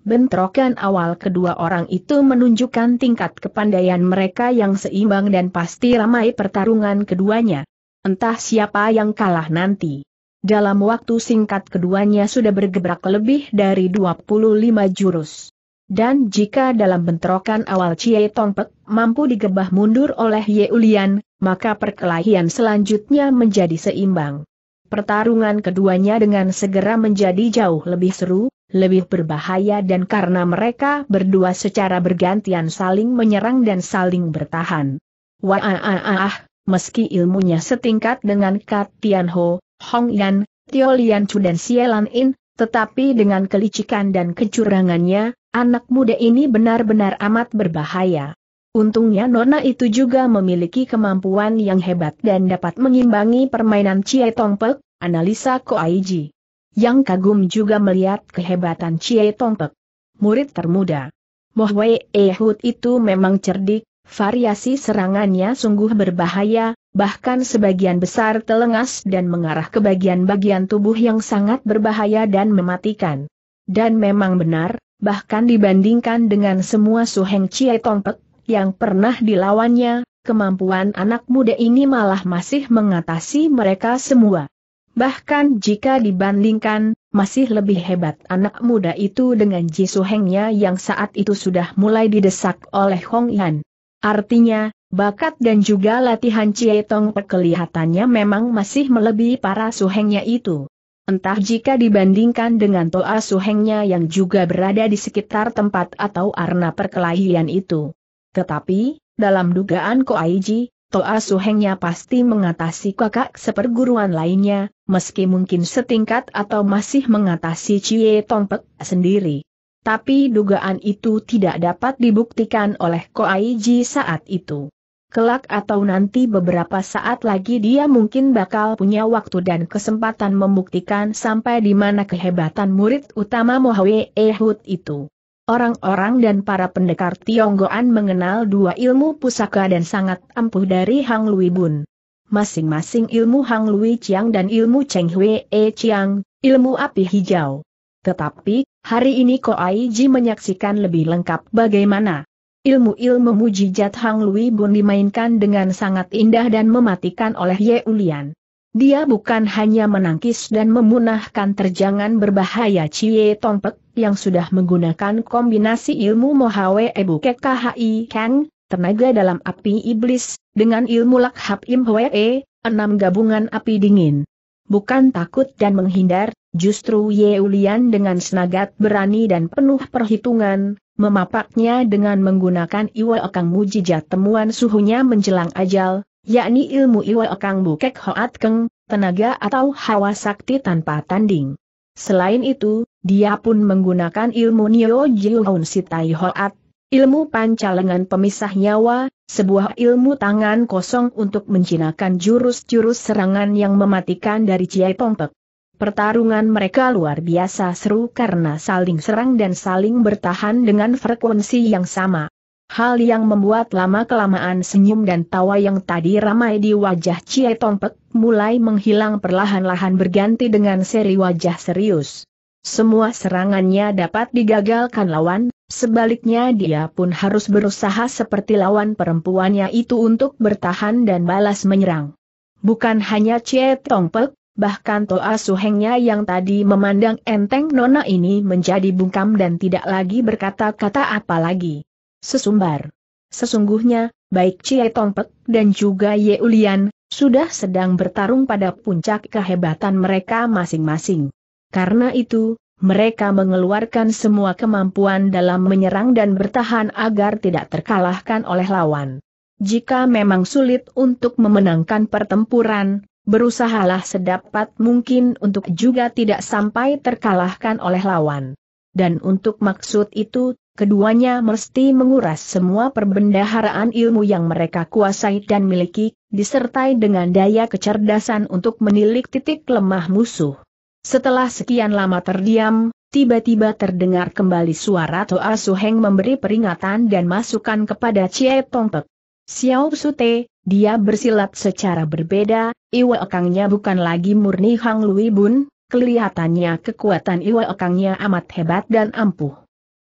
Bentrokan awal kedua orang itu menunjukkan tingkat kepandaian mereka yang seimbang dan pasti ramai pertarungan keduanya. Entah siapa yang kalah nanti. Dalam waktu singkat keduanya sudah bergebrak lebih dari 25 jurus. Dan jika dalam bentrokan awal Cie Tongpek mampu digebah mundur oleh Ye Ulian, maka perkelahian selanjutnya menjadi seimbang. Pertarungan keduanya dengan segera menjadi jauh lebih seru, lebih berbahaya dan karena mereka berdua secara bergantian saling menyerang dan saling bertahan. Wah, ah, ah, ah, ah meski ilmunya setingkat dengan Kat Tianho, Hong Yan, Tio Lian Chu dan Sielan In, tetapi dengan kelicikan dan kecurangannya, anak muda ini benar-benar amat berbahaya. Untungnya Nona itu juga memiliki kemampuan yang hebat dan dapat mengimbangi permainan Chie Tongpek, analisa Ko Ji. Yang kagum juga melihat kehebatan Chie Tongpek. Murid termuda. Moh Wei Ehud itu memang cerdik, Variasi serangannya sungguh berbahaya, bahkan sebagian besar telengas dan mengarah ke bagian-bagian tubuh yang sangat berbahaya dan mematikan. Dan memang benar, bahkan dibandingkan dengan semua Suheng Chie Tongpek, yang pernah dilawannya, kemampuan anak muda ini malah masih mengatasi mereka semua. Bahkan jika dibandingkan, masih lebih hebat anak muda itu dengan Ji Suhengnya yang saat itu sudah mulai didesak oleh Hong Yan. Artinya, bakat dan juga latihan Cie Tong Pek kelihatannya memang masih melebihi para suhengnya itu. Entah jika dibandingkan dengan Toa Suhengnya yang juga berada di sekitar tempat atau arena perkelahian itu. Tetapi, dalam dugaan Koaiji, Toa Suhengnya pasti mengatasi kakak seperguruan lainnya, meski mungkin setingkat atau masih mengatasi Cie Tongpek sendiri tapi dugaan itu tidak dapat dibuktikan oleh Koaiji saat itu. Kelak atau nanti beberapa saat lagi dia mungkin bakal punya waktu dan kesempatan membuktikan sampai di mana kehebatan murid utama Mohwe Ehud itu. Orang-orang dan para pendekar Tionggoan mengenal dua ilmu pusaka dan sangat ampuh dari Hang Lui Bun. Masing-masing ilmu Hang Lui Chiang dan ilmu Cheng Hwee E Chiang, ilmu api hijau. Tetapi, hari ini Ko Koaiji menyaksikan lebih lengkap bagaimana ilmu-ilmu mujijat Hang Lui Bun dimainkan dengan sangat indah dan mematikan oleh Ye Ulian. Dia bukan hanya menangkis dan memunahkan terjangan berbahaya Cie Tongpek yang sudah menggunakan kombinasi ilmu Mohawe Ebu KHI Kang, tenaga dalam api iblis, dengan ilmu Lakhap Im Hwe, e, enam gabungan api dingin. Bukan takut dan menghindar, Justru Ye Ulian dengan senagat berani dan penuh perhitungan, memapaknya dengan menggunakan Iwa Okang Mujijat temuan suhunya menjelang ajal, yakni ilmu Iwa Okang Bukek Hoat Keng, tenaga atau hawa sakti tanpa tanding. Selain itu, dia pun menggunakan ilmu Nio Jiuhun Sitai Hoat, ilmu pancalengan pemisah nyawa, sebuah ilmu tangan kosong untuk menjinakkan jurus-jurus serangan yang mematikan dari Ciai Pongpek. Pertarungan mereka luar biasa seru karena saling serang dan saling bertahan dengan frekuensi yang sama. Hal yang membuat lama-kelamaan senyum dan tawa yang tadi ramai di wajah Cie Tongpek mulai menghilang perlahan-lahan berganti dengan seri wajah serius. Semua serangannya dapat digagalkan lawan, sebaliknya dia pun harus berusaha seperti lawan perempuannya itu untuk bertahan dan balas menyerang. Bukan hanya Cie Tongpek, bahkan Toa Suhengnya yang tadi memandang enteng Nona ini menjadi bungkam dan tidak lagi berkata-kata apa lagi. Sesumbar. Sesungguhnya, baik Cie Tongpek dan juga Ye Ulian, sudah sedang bertarung pada puncak kehebatan mereka masing-masing. Karena itu, mereka mengeluarkan semua kemampuan dalam menyerang dan bertahan agar tidak terkalahkan oleh lawan. Jika memang sulit untuk memenangkan pertempuran, berusahalah sedapat mungkin untuk juga tidak sampai terkalahkan oleh lawan. Dan untuk maksud itu, keduanya mesti menguras semua perbendaharaan ilmu yang mereka kuasai dan miliki, disertai dengan daya kecerdasan untuk menilik titik lemah musuh. Setelah sekian lama terdiam, Tiba-tiba terdengar kembali suara Toa Suheng memberi peringatan dan masukan kepada Cie Tongpek. Xiao Sute, dia bersilat secara berbeda, Iwa Ekangnya bukan lagi murni Hang Lui Bun, kelihatannya kekuatan Iwa Ekangnya amat hebat dan ampuh.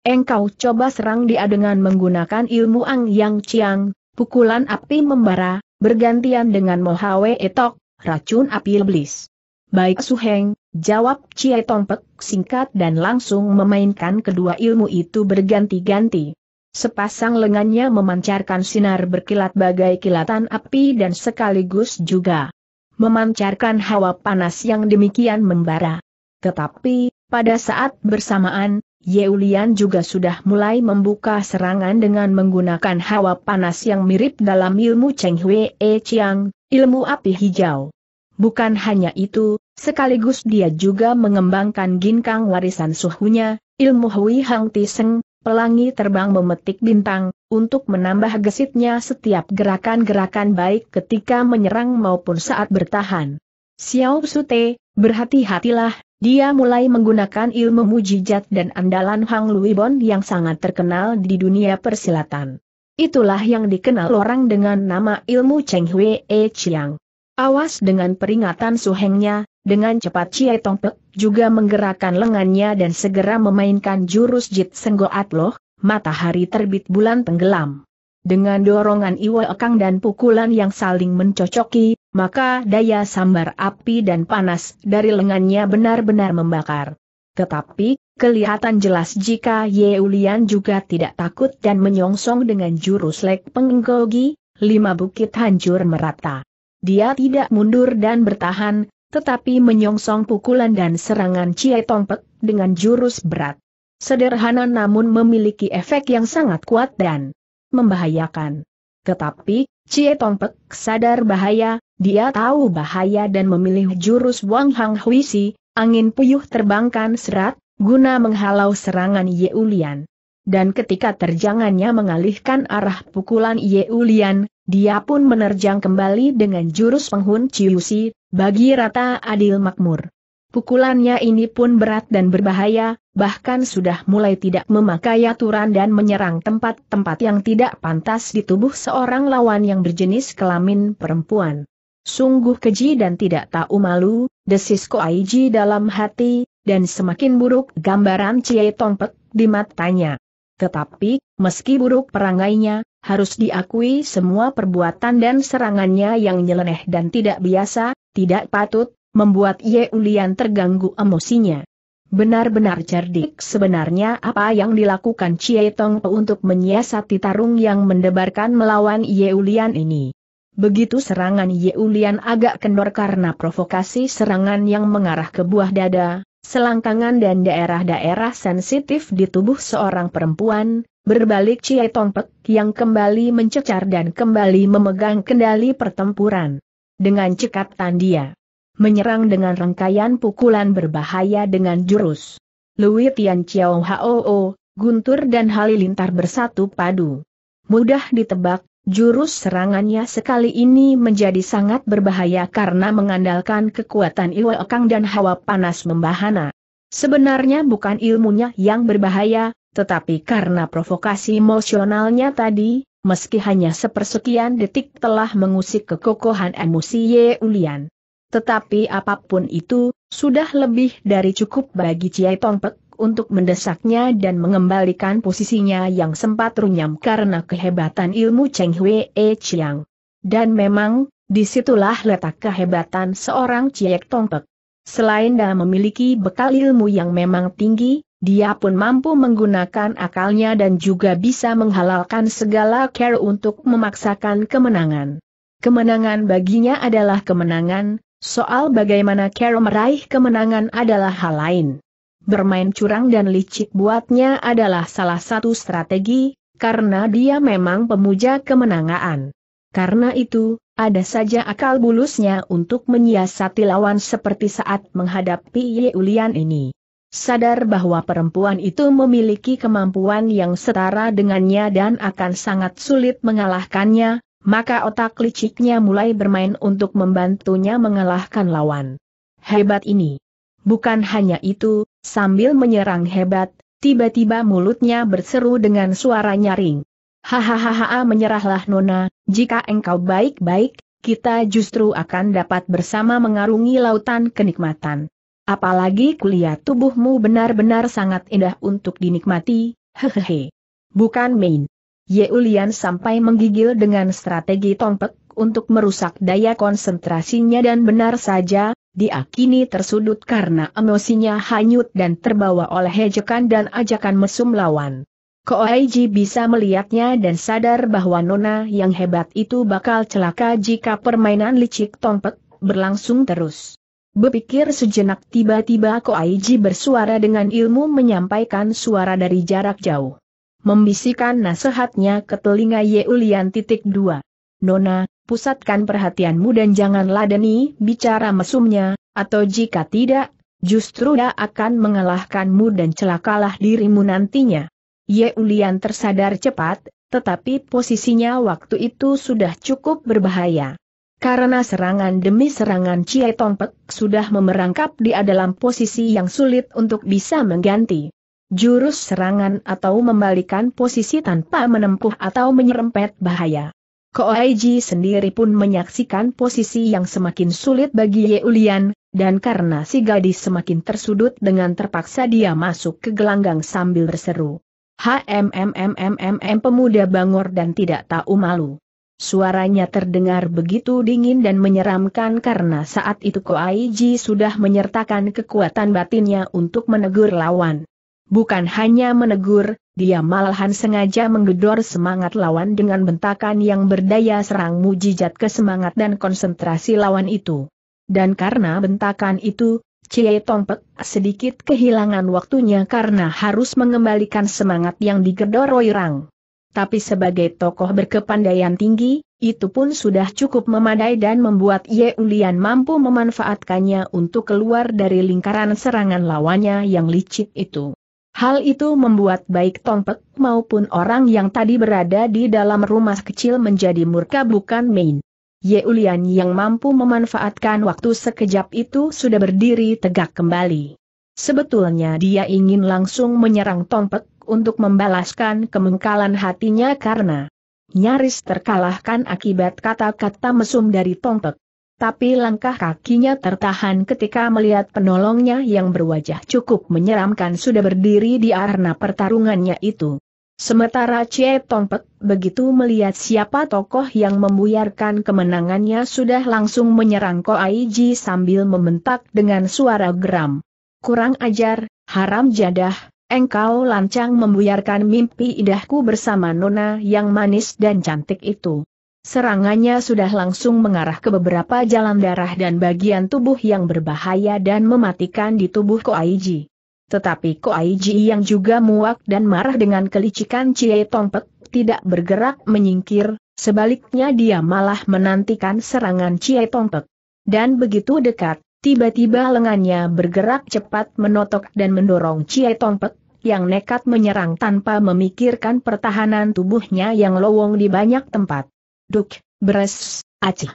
Engkau coba serang dia dengan menggunakan ilmu Ang Yang Chiang, pukulan api membara, bergantian dengan Mohawe Etok, racun api iblis. Baik Suheng, jawab Cie Tompek singkat dan langsung memainkan kedua ilmu itu berganti-ganti. Sepasang lengannya memancarkan sinar berkilat bagai kilatan api dan sekaligus juga memancarkan hawa panas yang demikian membara. Tetapi, pada saat bersamaan, Yeulian juga sudah mulai membuka serangan dengan menggunakan hawa panas yang mirip dalam ilmu Cheng Hui E Chiang, ilmu api hijau. Bukan hanya itu, sekaligus dia juga mengembangkan ginkang warisan suhunya, ilmu Hui Hang Tiseng, pelangi terbang memetik bintang, untuk menambah gesitnya setiap gerakan-gerakan baik ketika menyerang maupun saat bertahan. Xiao Sute, berhati-hatilah, dia mulai menggunakan ilmu mujijat dan andalan Hang Bon yang sangat terkenal di dunia persilatan. Itulah yang dikenal orang dengan nama ilmu Cheng Hui E Chiang. Awas dengan peringatan suhengnya, dengan cepat Cie Tong Pe, juga menggerakkan lengannya dan segera memainkan jurus Jit Senggoat Loh, matahari terbit bulan tenggelam. Dengan dorongan Iwa Ekang dan pukulan yang saling mencocoki, maka daya sambar api dan panas dari lengannya benar-benar membakar. Tetapi, kelihatan jelas jika Ye Ulian juga tidak takut dan menyongsong dengan jurus lek penggogi, lima bukit hancur merata. Dia tidak mundur dan bertahan, tetapi menyongsong pukulan dan serangan Cie Tongpek dengan jurus berat. Sederhana namun memiliki efek yang sangat kuat dan membahayakan. Tetapi, Cie Tongpek sadar bahaya, dia tahu bahaya dan memilih jurus Wang Hang Si, angin puyuh terbangkan serat, guna menghalau serangan Ye Ulian. Dan ketika terjangannya mengalihkan arah pukulan Ulian, dia pun menerjang kembali dengan jurus penghun Ciusi, bagi rata adil makmur. Pukulannya ini pun berat dan berbahaya, bahkan sudah mulai tidak memakai aturan dan menyerang tempat-tempat yang tidak pantas di tubuh seorang lawan yang berjenis kelamin perempuan. Sungguh keji dan tidak tahu malu, desis Ko Aiji dalam hati, dan semakin buruk gambaran Cie Tongpek di matanya. Tetapi, meski buruk perangainya, harus diakui semua perbuatan dan serangannya yang nyeleneh dan tidak biasa, tidak patut, membuat Ye Ulian terganggu emosinya. Benar-benar cerdik sebenarnya apa yang dilakukan Chie Tong untuk menyiasati tarung yang mendebarkan melawan Ye Ulian ini. Begitu serangan Ye Ulian agak kendor karena provokasi serangan yang mengarah ke buah dada, selangkangan dan daerah-daerah sensitif di tubuh seorang perempuan, berbalik Cie Tongpek yang kembali mencecar dan kembali memegang kendali pertempuran. Dengan cekat dia menyerang dengan rangkaian pukulan berbahaya dengan jurus. Lui Tian Chiao Hoo, Guntur dan Halilintar bersatu padu. Mudah ditebak, Jurus serangannya sekali ini menjadi sangat berbahaya karena mengandalkan kekuatan Iwa ekang dan hawa panas membahana. Sebenarnya bukan ilmunya yang berbahaya, tetapi karena provokasi emosionalnya tadi, meski hanya sepersekian detik telah mengusik kekokohan emosi Ye Ulian. Tetapi apapun itu, sudah lebih dari cukup bagi Ciai Tongpek, untuk mendesaknya dan mengembalikan posisinya yang sempat runyam karena kehebatan ilmu Cheng Hui E Chiang. Dan memang, disitulah letak kehebatan seorang Ciek Tongpek. Selain dia memiliki bekal ilmu yang memang tinggi, dia pun mampu menggunakan akalnya dan juga bisa menghalalkan segala care untuk memaksakan kemenangan. Kemenangan baginya adalah kemenangan, soal bagaimana care meraih kemenangan adalah hal lain. Bermain curang dan licik buatnya adalah salah satu strategi, karena dia memang pemuja kemenangan. Karena itu, ada saja akal bulusnya untuk menyiasati lawan seperti saat menghadapi Yeulian ini. Sadar bahwa perempuan itu memiliki kemampuan yang setara dengannya dan akan sangat sulit mengalahkannya, maka otak liciknya mulai bermain untuk membantunya mengalahkan lawan. Hebat ini! Bukan hanya itu, Sambil menyerang hebat, tiba-tiba mulutnya berseru dengan suara nyaring. Hahaha menyerahlah Nona, jika engkau baik-baik, kita justru akan dapat bersama mengarungi lautan kenikmatan. Apalagi kulihat tubuhmu benar-benar sangat indah untuk dinikmati, hehehe. Bukan main. Ulian sampai menggigil dengan strategi tongpek untuk merusak daya konsentrasinya dan benar saja, dia kini tersudut karena emosinya hanyut dan terbawa oleh hejekan dan ajakan mesum lawan. Koaiji bisa melihatnya dan sadar bahwa Nona yang hebat itu bakal celaka jika permainan licik tongpek berlangsung terus. Berpikir sejenak tiba-tiba Koaiji bersuara dengan ilmu menyampaikan suara dari jarak jauh. Membisikkan nasihatnya ke telinga Yeulian titik dua. Nona, pusatkan perhatianmu dan jangan ladeni bicara mesumnya, atau jika tidak, justru dia akan mengalahkanmu dan celakalah dirimu nantinya. Ye Ulian tersadar cepat, tetapi posisinya waktu itu sudah cukup berbahaya. Karena serangan demi serangan Cie Tongpek sudah memerangkap dia dalam posisi yang sulit untuk bisa mengganti. Jurus serangan atau membalikan posisi tanpa menempuh atau menyerempet bahaya. Koaiji sendiri pun menyaksikan posisi yang semakin sulit bagi Yeulian, dan karena si gadis semakin tersudut dengan terpaksa dia masuk ke gelanggang sambil berseru. HMMMMMM pemuda bangor dan tidak tahu malu. Suaranya terdengar begitu dingin dan menyeramkan karena saat itu Koaiji sudah menyertakan kekuatan batinnya untuk menegur lawan. Bukan hanya menegur, dia malahan sengaja menggedor semangat lawan dengan bentakan yang berdaya serang mujizat ke semangat dan konsentrasi lawan itu. Dan karena bentakan itu, Cie Tongpek sedikit kehilangan waktunya karena harus mengembalikan semangat yang digedor Royrang. Tapi sebagai tokoh berkepandaian tinggi, itu pun sudah cukup memadai dan membuat Ye Ulian mampu memanfaatkannya untuk keluar dari lingkaran serangan lawannya yang licik itu. Hal itu membuat baik Tongpek maupun orang yang tadi berada di dalam rumah kecil menjadi murka bukan main. Yeulian yang mampu memanfaatkan waktu sekejap itu sudah berdiri tegak kembali. Sebetulnya dia ingin langsung menyerang Tongpek untuk membalaskan kemengkalan hatinya karena nyaris terkalahkan akibat kata-kata mesum dari Tongpek tapi langkah kakinya tertahan ketika melihat penolongnya yang berwajah cukup menyeramkan sudah berdiri di arena pertarungannya itu. Sementara Cie Tongpek begitu melihat siapa tokoh yang membuyarkan kemenangannya sudah langsung menyerang Ko Aiji sambil membentak dengan suara geram. Kurang ajar, haram jadah, engkau lancang membuyarkan mimpi idahku bersama nona yang manis dan cantik itu. Serangannya sudah langsung mengarah ke beberapa jalan darah dan bagian tubuh yang berbahaya dan mematikan di tubuh Koaiji. Tetapi Koaiji yang juga muak dan marah dengan kelicikan Cie Tongpek tidak bergerak menyingkir, sebaliknya dia malah menantikan serangan Cie Tongpek. Dan begitu dekat, tiba-tiba lengannya bergerak cepat menotok dan mendorong Cie Tongpek yang nekat menyerang tanpa memikirkan pertahanan tubuhnya yang lowong di banyak tempat. Duk, beres, acih.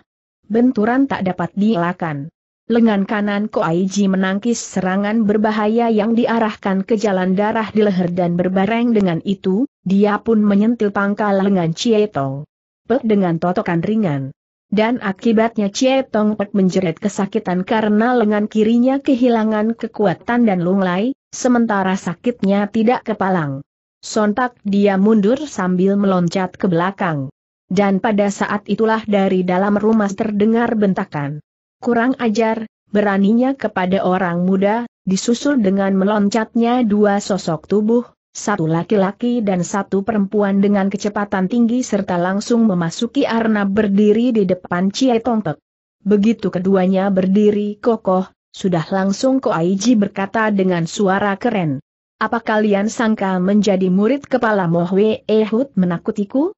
Benturan tak dapat dielakkan. Lengan kanan Koaiji menangkis serangan berbahaya yang diarahkan ke jalan darah di leher dan berbareng dengan itu, dia pun menyentil pangkal lengan Tong. Pek dengan totokan ringan dan akibatnya Chie Tong Pek menjerit kesakitan karena lengan kirinya kehilangan kekuatan dan lunglai, sementara sakitnya tidak kepalang. Sontak dia mundur sambil meloncat ke belakang. Dan pada saat itulah dari dalam rumah terdengar bentakan. Kurang ajar, beraninya kepada orang muda, disusul dengan meloncatnya dua sosok tubuh, satu laki-laki dan satu perempuan dengan kecepatan tinggi serta langsung memasuki Arna berdiri di depan Cie Tongpek. Begitu keduanya berdiri kokoh, sudah langsung Ko Aiji berkata dengan suara keren. Apa kalian sangka menjadi murid kepala Mohwe Ehud menakutiku?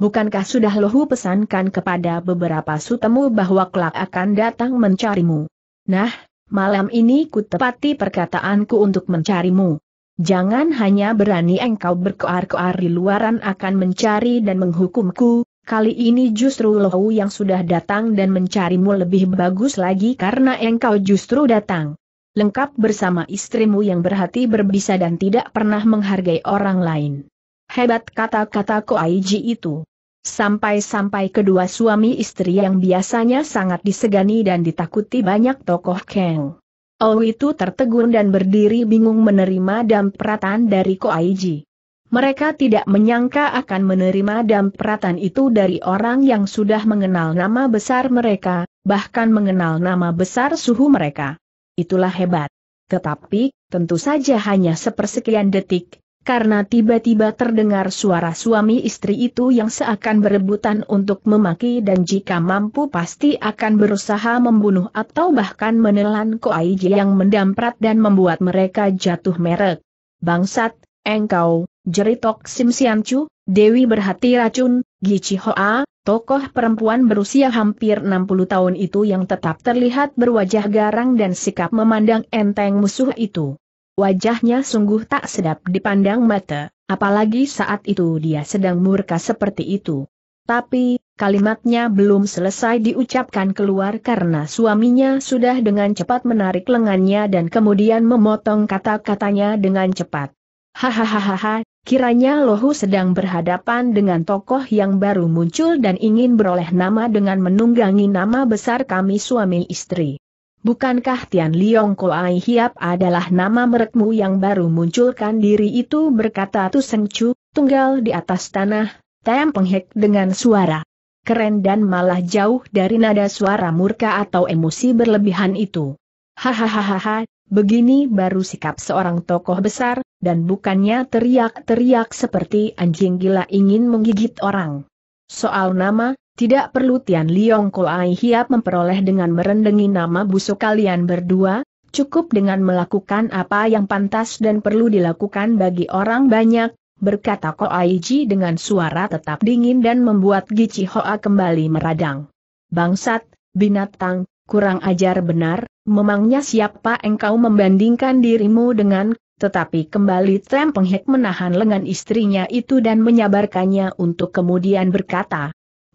Bukankah sudah lohu pesankan kepada beberapa sutemu bahwa kelak akan datang mencarimu? Nah, malam ini kutepati perkataanku untuk mencarimu. Jangan hanya berani engkau berkoar-koar di luaran akan mencari dan menghukumku, kali ini justru lohu yang sudah datang dan mencarimu lebih bagus lagi karena engkau justru datang. Lengkap bersama istrimu yang berhati berbisa dan tidak pernah menghargai orang lain. Hebat kata-kata Koaiji itu. Sampai-sampai kedua suami istri yang biasanya sangat disegani dan ditakuti banyak tokoh Kang. Oh itu tertegun dan berdiri bingung menerima dampratan dari Ko Aiji. Mereka tidak menyangka akan menerima dampratan itu dari orang yang sudah mengenal nama besar mereka, bahkan mengenal nama besar suhu mereka. Itulah hebat. Tetapi, tentu saja hanya sepersekian detik, karena tiba-tiba terdengar suara suami istri itu yang seakan berebutan untuk memaki dan jika mampu pasti akan berusaha membunuh atau bahkan menelan Koaiji yang mendamprat dan membuat mereka jatuh merek. Bangsat, engkau, jeritok Sim Siancu, Dewi berhati racun, Gichi Hoa, tokoh perempuan berusia hampir 60 tahun itu yang tetap terlihat berwajah garang dan sikap memandang enteng musuh itu. Wajahnya sungguh tak sedap dipandang mata, apalagi saat itu dia sedang murka seperti itu. Tapi, kalimatnya belum selesai diucapkan keluar karena suaminya sudah dengan cepat menarik lengannya dan kemudian memotong kata-katanya dengan cepat. Hahaha, kiranya Lohu sedang berhadapan dengan tokoh yang baru muncul dan ingin beroleh nama dengan menunggangi nama besar kami suami istri. Bukankah Tian Liong Koai Hiap adalah nama merekmu yang baru munculkan diri itu berkata Tu Chu, tunggal di atas tanah, Tem Penghek dengan suara keren dan malah jauh dari nada suara murka atau emosi berlebihan itu. Hahaha, begini baru sikap seorang tokoh besar, dan bukannya teriak-teriak seperti anjing gila ingin menggigit orang. Soal nama, tidak perlu Tian Liong Ai Hiap memperoleh dengan merendengi nama busuk kalian berdua, cukup dengan melakukan apa yang pantas dan perlu dilakukan bagi orang banyak, berkata Ai Ji dengan suara tetap dingin dan membuat Gici Hoa kembali meradang. Bangsat, binatang, kurang ajar benar, memangnya siapa engkau membandingkan dirimu dengan tetapi kembali Trem Penghek menahan lengan istrinya itu dan menyabarkannya untuk kemudian berkata,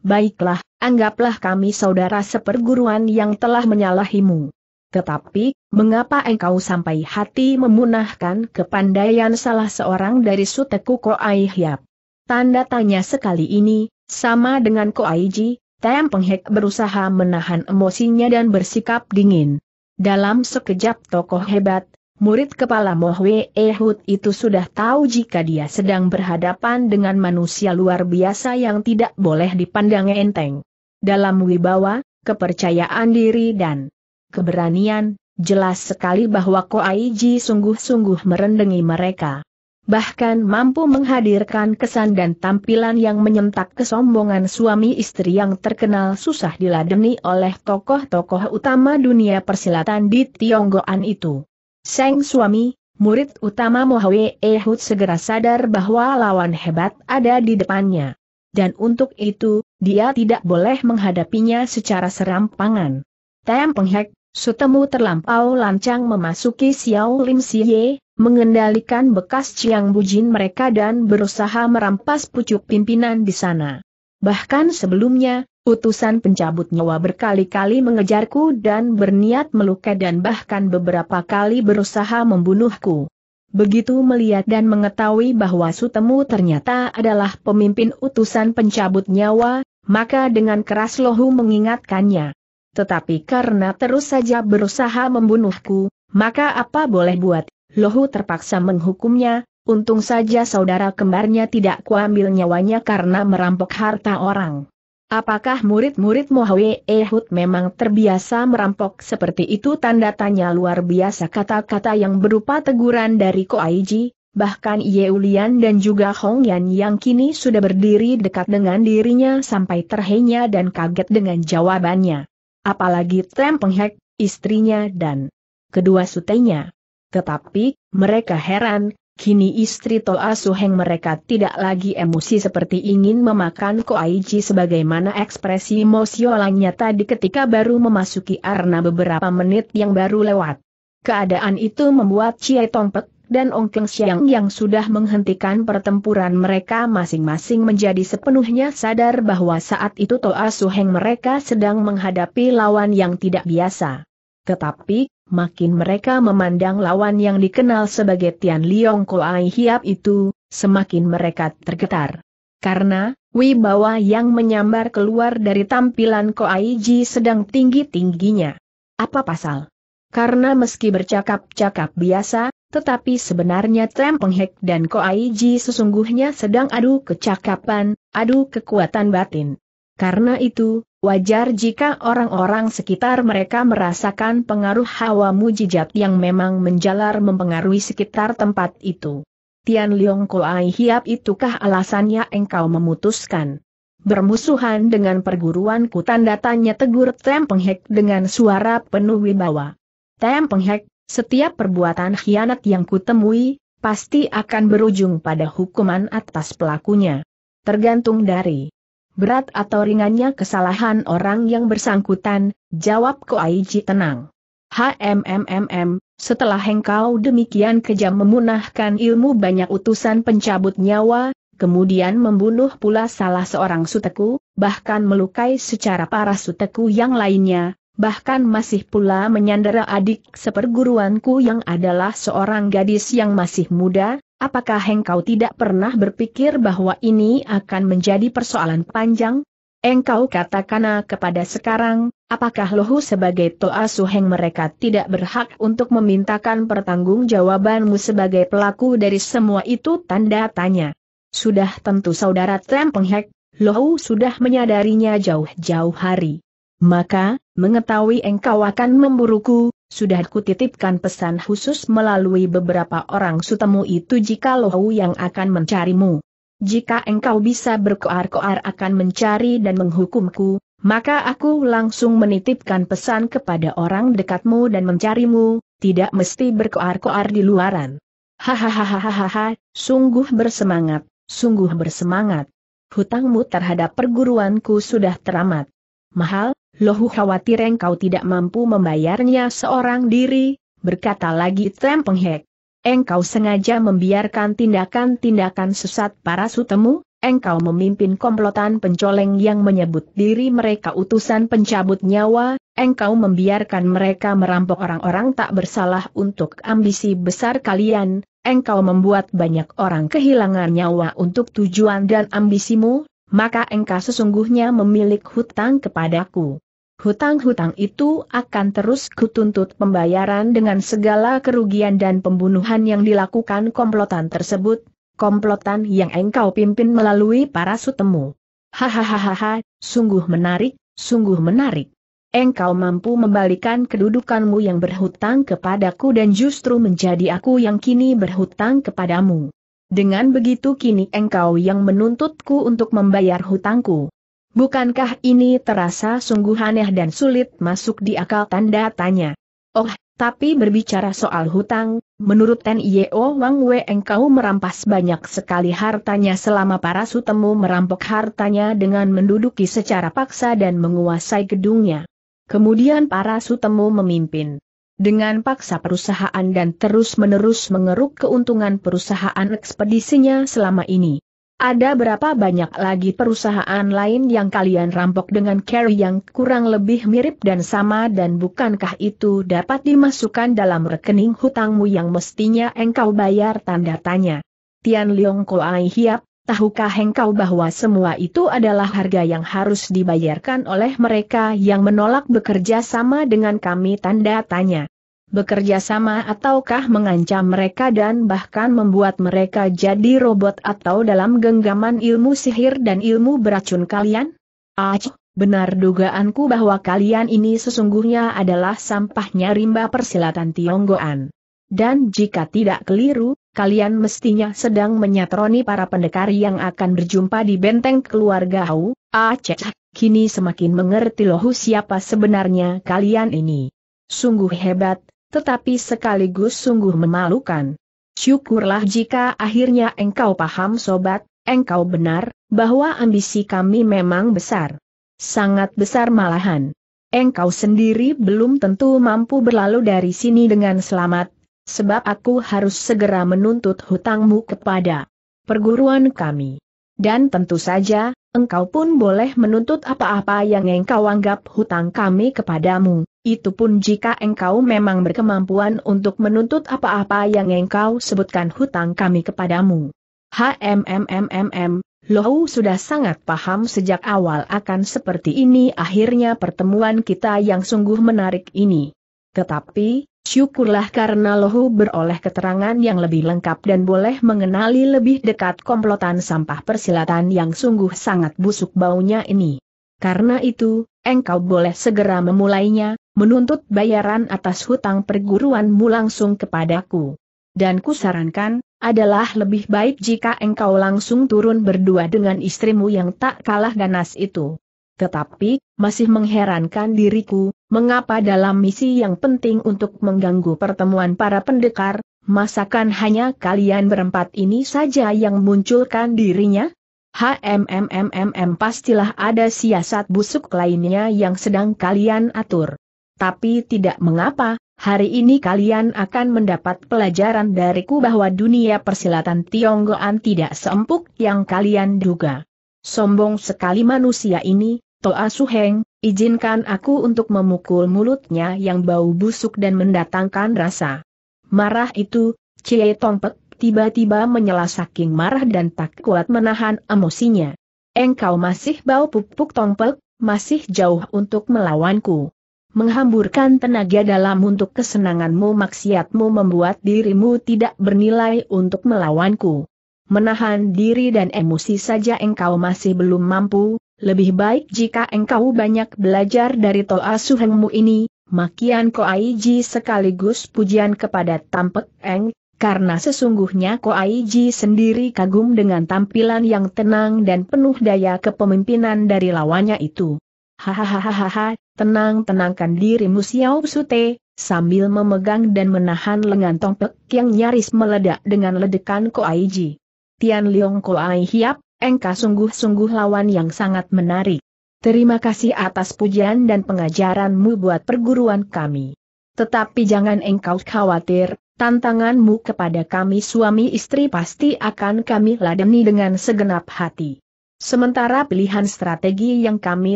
baiklah, anggaplah kami saudara seperguruan yang telah menyalahimu. Tetapi, mengapa engkau sampai hati memunahkan kepandaian salah seorang dari suteku Koai Hiap? Tanda tanya sekali ini, sama dengan Aiji, Tem Penghek berusaha menahan emosinya dan bersikap dingin. Dalam sekejap tokoh hebat, Murid kepala Mohwe Ehud itu sudah tahu jika dia sedang berhadapan dengan manusia luar biasa yang tidak boleh dipandang enteng. Dalam wibawa, kepercayaan diri dan keberanian, jelas sekali bahwa Ko Aiji sungguh-sungguh merendengi mereka. Bahkan mampu menghadirkan kesan dan tampilan yang menyentak kesombongan suami istri yang terkenal susah diladeni oleh tokoh-tokoh utama dunia persilatan di Tionggoan itu. Seng suami, murid utama Mohawe Ehud segera sadar bahwa lawan hebat ada di depannya. Dan untuk itu, dia tidak boleh menghadapinya secara serampangan. Tem penghek, sutemu terlampau lancang memasuki Xiao Lim Siye, mengendalikan bekas Chiang Bujin mereka dan berusaha merampas pucuk pimpinan di sana. Bahkan sebelumnya, Utusan pencabut nyawa berkali-kali mengejarku dan berniat melukai dan bahkan beberapa kali berusaha membunuhku. Begitu melihat dan mengetahui bahwa Sutemu ternyata adalah pemimpin utusan pencabut nyawa, maka dengan keras Lohu mengingatkannya. Tetapi karena terus saja berusaha membunuhku, maka apa boleh buat, Lohu terpaksa menghukumnya, untung saja saudara kembarnya tidak kuambil nyawanya karena merampok harta orang. Apakah murid-murid Mohwe Ehud memang terbiasa merampok seperti itu tanda tanya luar biasa kata-kata yang berupa teguran dari Ko Aiji, bahkan Yeulian dan juga Hong Yan yang kini sudah berdiri dekat dengan dirinya sampai terhenya dan kaget dengan jawabannya. Apalagi Tem Penghek, istrinya dan kedua sutenya. Tetapi, mereka heran, Kini istri Toa Suheng mereka tidak lagi emosi seperti ingin memakan Koaiji sebagaimana ekspresi Siolangnya tadi ketika baru memasuki arna beberapa menit yang baru lewat. Keadaan itu membuat Chie Tongpek dan Ong Keng Siang yang sudah menghentikan pertempuran mereka masing-masing menjadi sepenuhnya sadar bahwa saat itu Toa Suheng mereka sedang menghadapi lawan yang tidak biasa. Tetapi makin mereka memandang lawan yang dikenal sebagai Tian Liong Koai Hiap itu, semakin mereka tergetar. Karena, wibawa yang menyambar keluar dari tampilan Koai Ji sedang tinggi-tingginya. Apa pasal? Karena meski bercakap-cakap biasa, tetapi sebenarnya Tem Penghek dan Koai Ji sesungguhnya sedang adu kecakapan, adu kekuatan batin. Karena itu, Wajar jika orang-orang sekitar mereka merasakan pengaruh hawa mujizat yang memang menjalar mempengaruhi sekitar tempat itu. Tian Leong Koai Hiap itukah alasannya engkau memutuskan? Bermusuhan dengan perguruan tanda tanya tegur Tem Penghek dengan suara penuh wibawa. Tem Penghek, setiap perbuatan khianat yang kutemui, pasti akan berujung pada hukuman atas pelakunya. Tergantung dari Berat atau ringannya kesalahan orang yang bersangkutan, jawab Koaiji tenang. HMMMM, setelah engkau demikian kejam memunahkan ilmu banyak utusan pencabut nyawa, kemudian membunuh pula salah seorang suteku, bahkan melukai secara parah suteku yang lainnya, bahkan masih pula menyandera adik seperguruanku yang adalah seorang gadis yang masih muda, Apakah engkau tidak pernah berpikir bahwa ini akan menjadi persoalan panjang? Engkau katakan ah, kepada sekarang, apakah Lohu sebagai Toa Suheng mereka tidak berhak untuk memintakan pertanggungjawabanmu sebagai pelaku dari semua itu tanda tanya. Sudah tentu saudara Trem Penghek, Lohu sudah menyadarinya jauh-jauh hari. Maka, mengetahui engkau akan memburuku, sudah kutitipkan pesan khusus melalui beberapa orang sutemu itu jika lohu yang akan mencarimu. Jika engkau bisa berkoar-koar akan mencari dan menghukumku, maka aku langsung menitipkan pesan kepada orang dekatmu dan mencarimu, tidak mesti berkoar-koar di luaran. Hahaha, sungguh bersemangat, sungguh bersemangat. Hutangmu terhadap perguruanku sudah teramat mahal, Lohu khawatir engkau tidak mampu membayarnya seorang diri, berkata lagi Tem Penghek. Engkau sengaja membiarkan tindakan-tindakan sesat para sutemu, engkau memimpin komplotan pencoleng yang menyebut diri mereka utusan pencabut nyawa, engkau membiarkan mereka merampok orang-orang tak bersalah untuk ambisi besar kalian, engkau membuat banyak orang kehilangan nyawa untuk tujuan dan ambisimu, maka engkau sesungguhnya memiliki hutang kepadaku. Hutang-hutang itu akan terus kutuntut pembayaran dengan segala kerugian dan pembunuhan yang dilakukan komplotan tersebut, komplotan yang engkau pimpin melalui para sutemu. Hahaha, sungguh menarik, sungguh menarik. Engkau mampu membalikan kedudukanmu yang berhutang kepadaku dan justru menjadi aku yang kini berhutang kepadamu. Dengan begitu kini engkau yang menuntutku untuk membayar hutangku. Bukankah ini terasa sungguh aneh dan sulit masuk di akal tanda tanya? Oh, tapi berbicara soal hutang, menurut N.I.O. Wang Wei engkau merampas banyak sekali hartanya selama para sutemu merampok hartanya dengan menduduki secara paksa dan menguasai gedungnya. Kemudian para sutemu memimpin dengan paksa perusahaan dan terus-menerus mengeruk keuntungan perusahaan ekspedisinya selama ini. Ada berapa banyak lagi perusahaan lain yang kalian rampok dengan carry yang kurang lebih mirip dan sama dan bukankah itu dapat dimasukkan dalam rekening hutangmu yang mestinya engkau bayar tanda tanya. Tian Leong Koai Hiap, tahukah engkau bahwa semua itu adalah harga yang harus dibayarkan oleh mereka yang menolak bekerja sama dengan kami tanda tanya bekerja sama ataukah mengancam mereka dan bahkan membuat mereka jadi robot atau dalam genggaman ilmu sihir dan ilmu beracun kalian? Aceh, benar dugaanku bahwa kalian ini sesungguhnya adalah sampahnya rimba persilatan Tionggoan. Dan jika tidak keliru, kalian mestinya sedang menyatroni para pendekar yang akan berjumpa di benteng keluarga Hau, Aceh, kini semakin mengerti loh siapa sebenarnya kalian ini. Sungguh hebat, tetapi sekaligus sungguh memalukan. Syukurlah jika akhirnya engkau paham sobat, engkau benar, bahwa ambisi kami memang besar. Sangat besar malahan. Engkau sendiri belum tentu mampu berlalu dari sini dengan selamat, sebab aku harus segera menuntut hutangmu kepada perguruan kami. Dan tentu saja, engkau pun boleh menuntut apa-apa yang engkau anggap hutang kami kepadamu, itu pun jika engkau memang berkemampuan untuk menuntut apa-apa yang engkau sebutkan hutang kami kepadamu. HMMMMM, Lohu sudah sangat paham sejak awal akan seperti ini akhirnya pertemuan kita yang sungguh menarik ini. Tetapi, Syukurlah karena Lohu beroleh keterangan yang lebih lengkap dan boleh mengenali lebih dekat komplotan sampah persilatan yang sungguh sangat busuk baunya ini. Karena itu, engkau boleh segera memulainya, menuntut bayaran atas hutang perguruanmu langsung kepadaku. Dan kusarankan, adalah lebih baik jika engkau langsung turun berdua dengan istrimu yang tak kalah ganas itu. Tetapi, masih mengherankan diriku, mengapa dalam misi yang penting untuk mengganggu pertemuan para pendekar, masakan hanya kalian berempat ini saja yang munculkan dirinya? HMMMMM pastilah ada siasat busuk lainnya yang sedang kalian atur. Tapi tidak mengapa, hari ini kalian akan mendapat pelajaran dariku bahwa dunia persilatan Tionggoan tidak seempuk yang kalian duga. Sombong sekali manusia ini, Toa Suheng, izinkan aku untuk memukul mulutnya yang bau busuk dan mendatangkan rasa. Marah itu, Cie Tongpek tiba-tiba menyela saking marah dan tak kuat menahan emosinya. Engkau masih bau pupuk Tongpek, masih jauh untuk melawanku menghamburkan tenaga dalam untuk kesenanganmu maksiatmu membuat dirimu tidak bernilai untuk melawanku. Menahan diri dan emosi saja engkau masih belum mampu, lebih baik jika engkau banyak belajar dari toa suhengmu ini, makian koaiji sekaligus pujian kepada tampek eng, karena sesungguhnya koaiji sendiri kagum dengan tampilan yang tenang dan penuh daya kepemimpinan dari lawannya itu. Hahaha, tenang-tenangkan dirimu Xiao Sute, sambil memegang dan menahan lengan Tong Pek yang nyaris meledak dengan ledekan Koaiji. Tian Leong Koai Hiap, engkau sungguh-sungguh lawan yang sangat menarik. Terima kasih atas pujian dan pengajaranmu buat perguruan kami. Tetapi jangan engkau khawatir, tantanganmu kepada kami suami istri pasti akan kami ladeni dengan segenap hati. Sementara pilihan strategi yang kami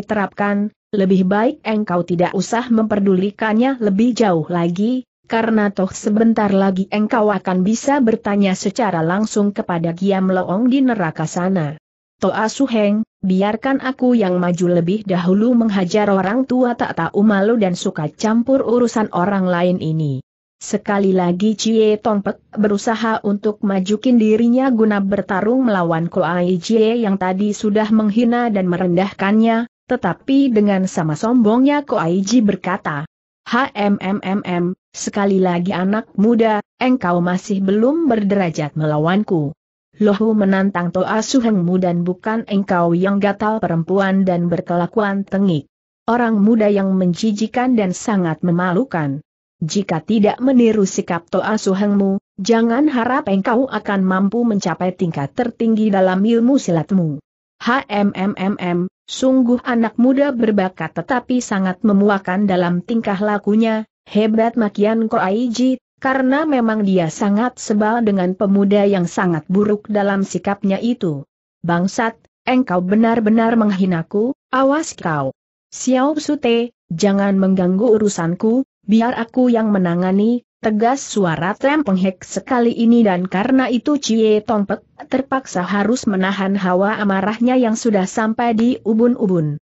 terapkan, lebih baik engkau tidak usah memperdulikannya lebih jauh lagi, karena toh sebentar lagi engkau akan bisa bertanya secara langsung kepada Giam Loong di neraka sana. Toa Suheng, biarkan aku yang maju lebih dahulu menghajar orang tua tak tahu malu dan suka campur urusan orang lain ini. Sekali lagi Cie Tongpek berusaha untuk majukin dirinya guna bertarung melawan Koai Cie yang tadi sudah menghina dan merendahkannya, tetapi dengan sama sombongnya Koai Ji berkata, HMMMM, sekali lagi anak muda, engkau masih belum berderajat melawanku. Lohu menantang Toa Suhengmu dan bukan engkau yang gatal perempuan dan berkelakuan tengik. Orang muda yang menjijikan dan sangat memalukan. Jika tidak meniru sikap Toa Suhengmu, jangan harap engkau akan mampu mencapai tingkat tertinggi dalam ilmu silatmu. HMMMM, sungguh anak muda berbakat tetapi sangat memuakan dalam tingkah lakunya, hebat makian aiji, karena memang dia sangat sebal dengan pemuda yang sangat buruk dalam sikapnya itu. Bangsat, engkau benar-benar menghinaku, awas kau. Xiao Sute, jangan mengganggu urusanku, biar aku yang menangani, tegas suara Trem Penghek sekali ini dan karena itu Cie Tongpek terpaksa harus menahan hawa amarahnya yang sudah sampai di ubun-ubun.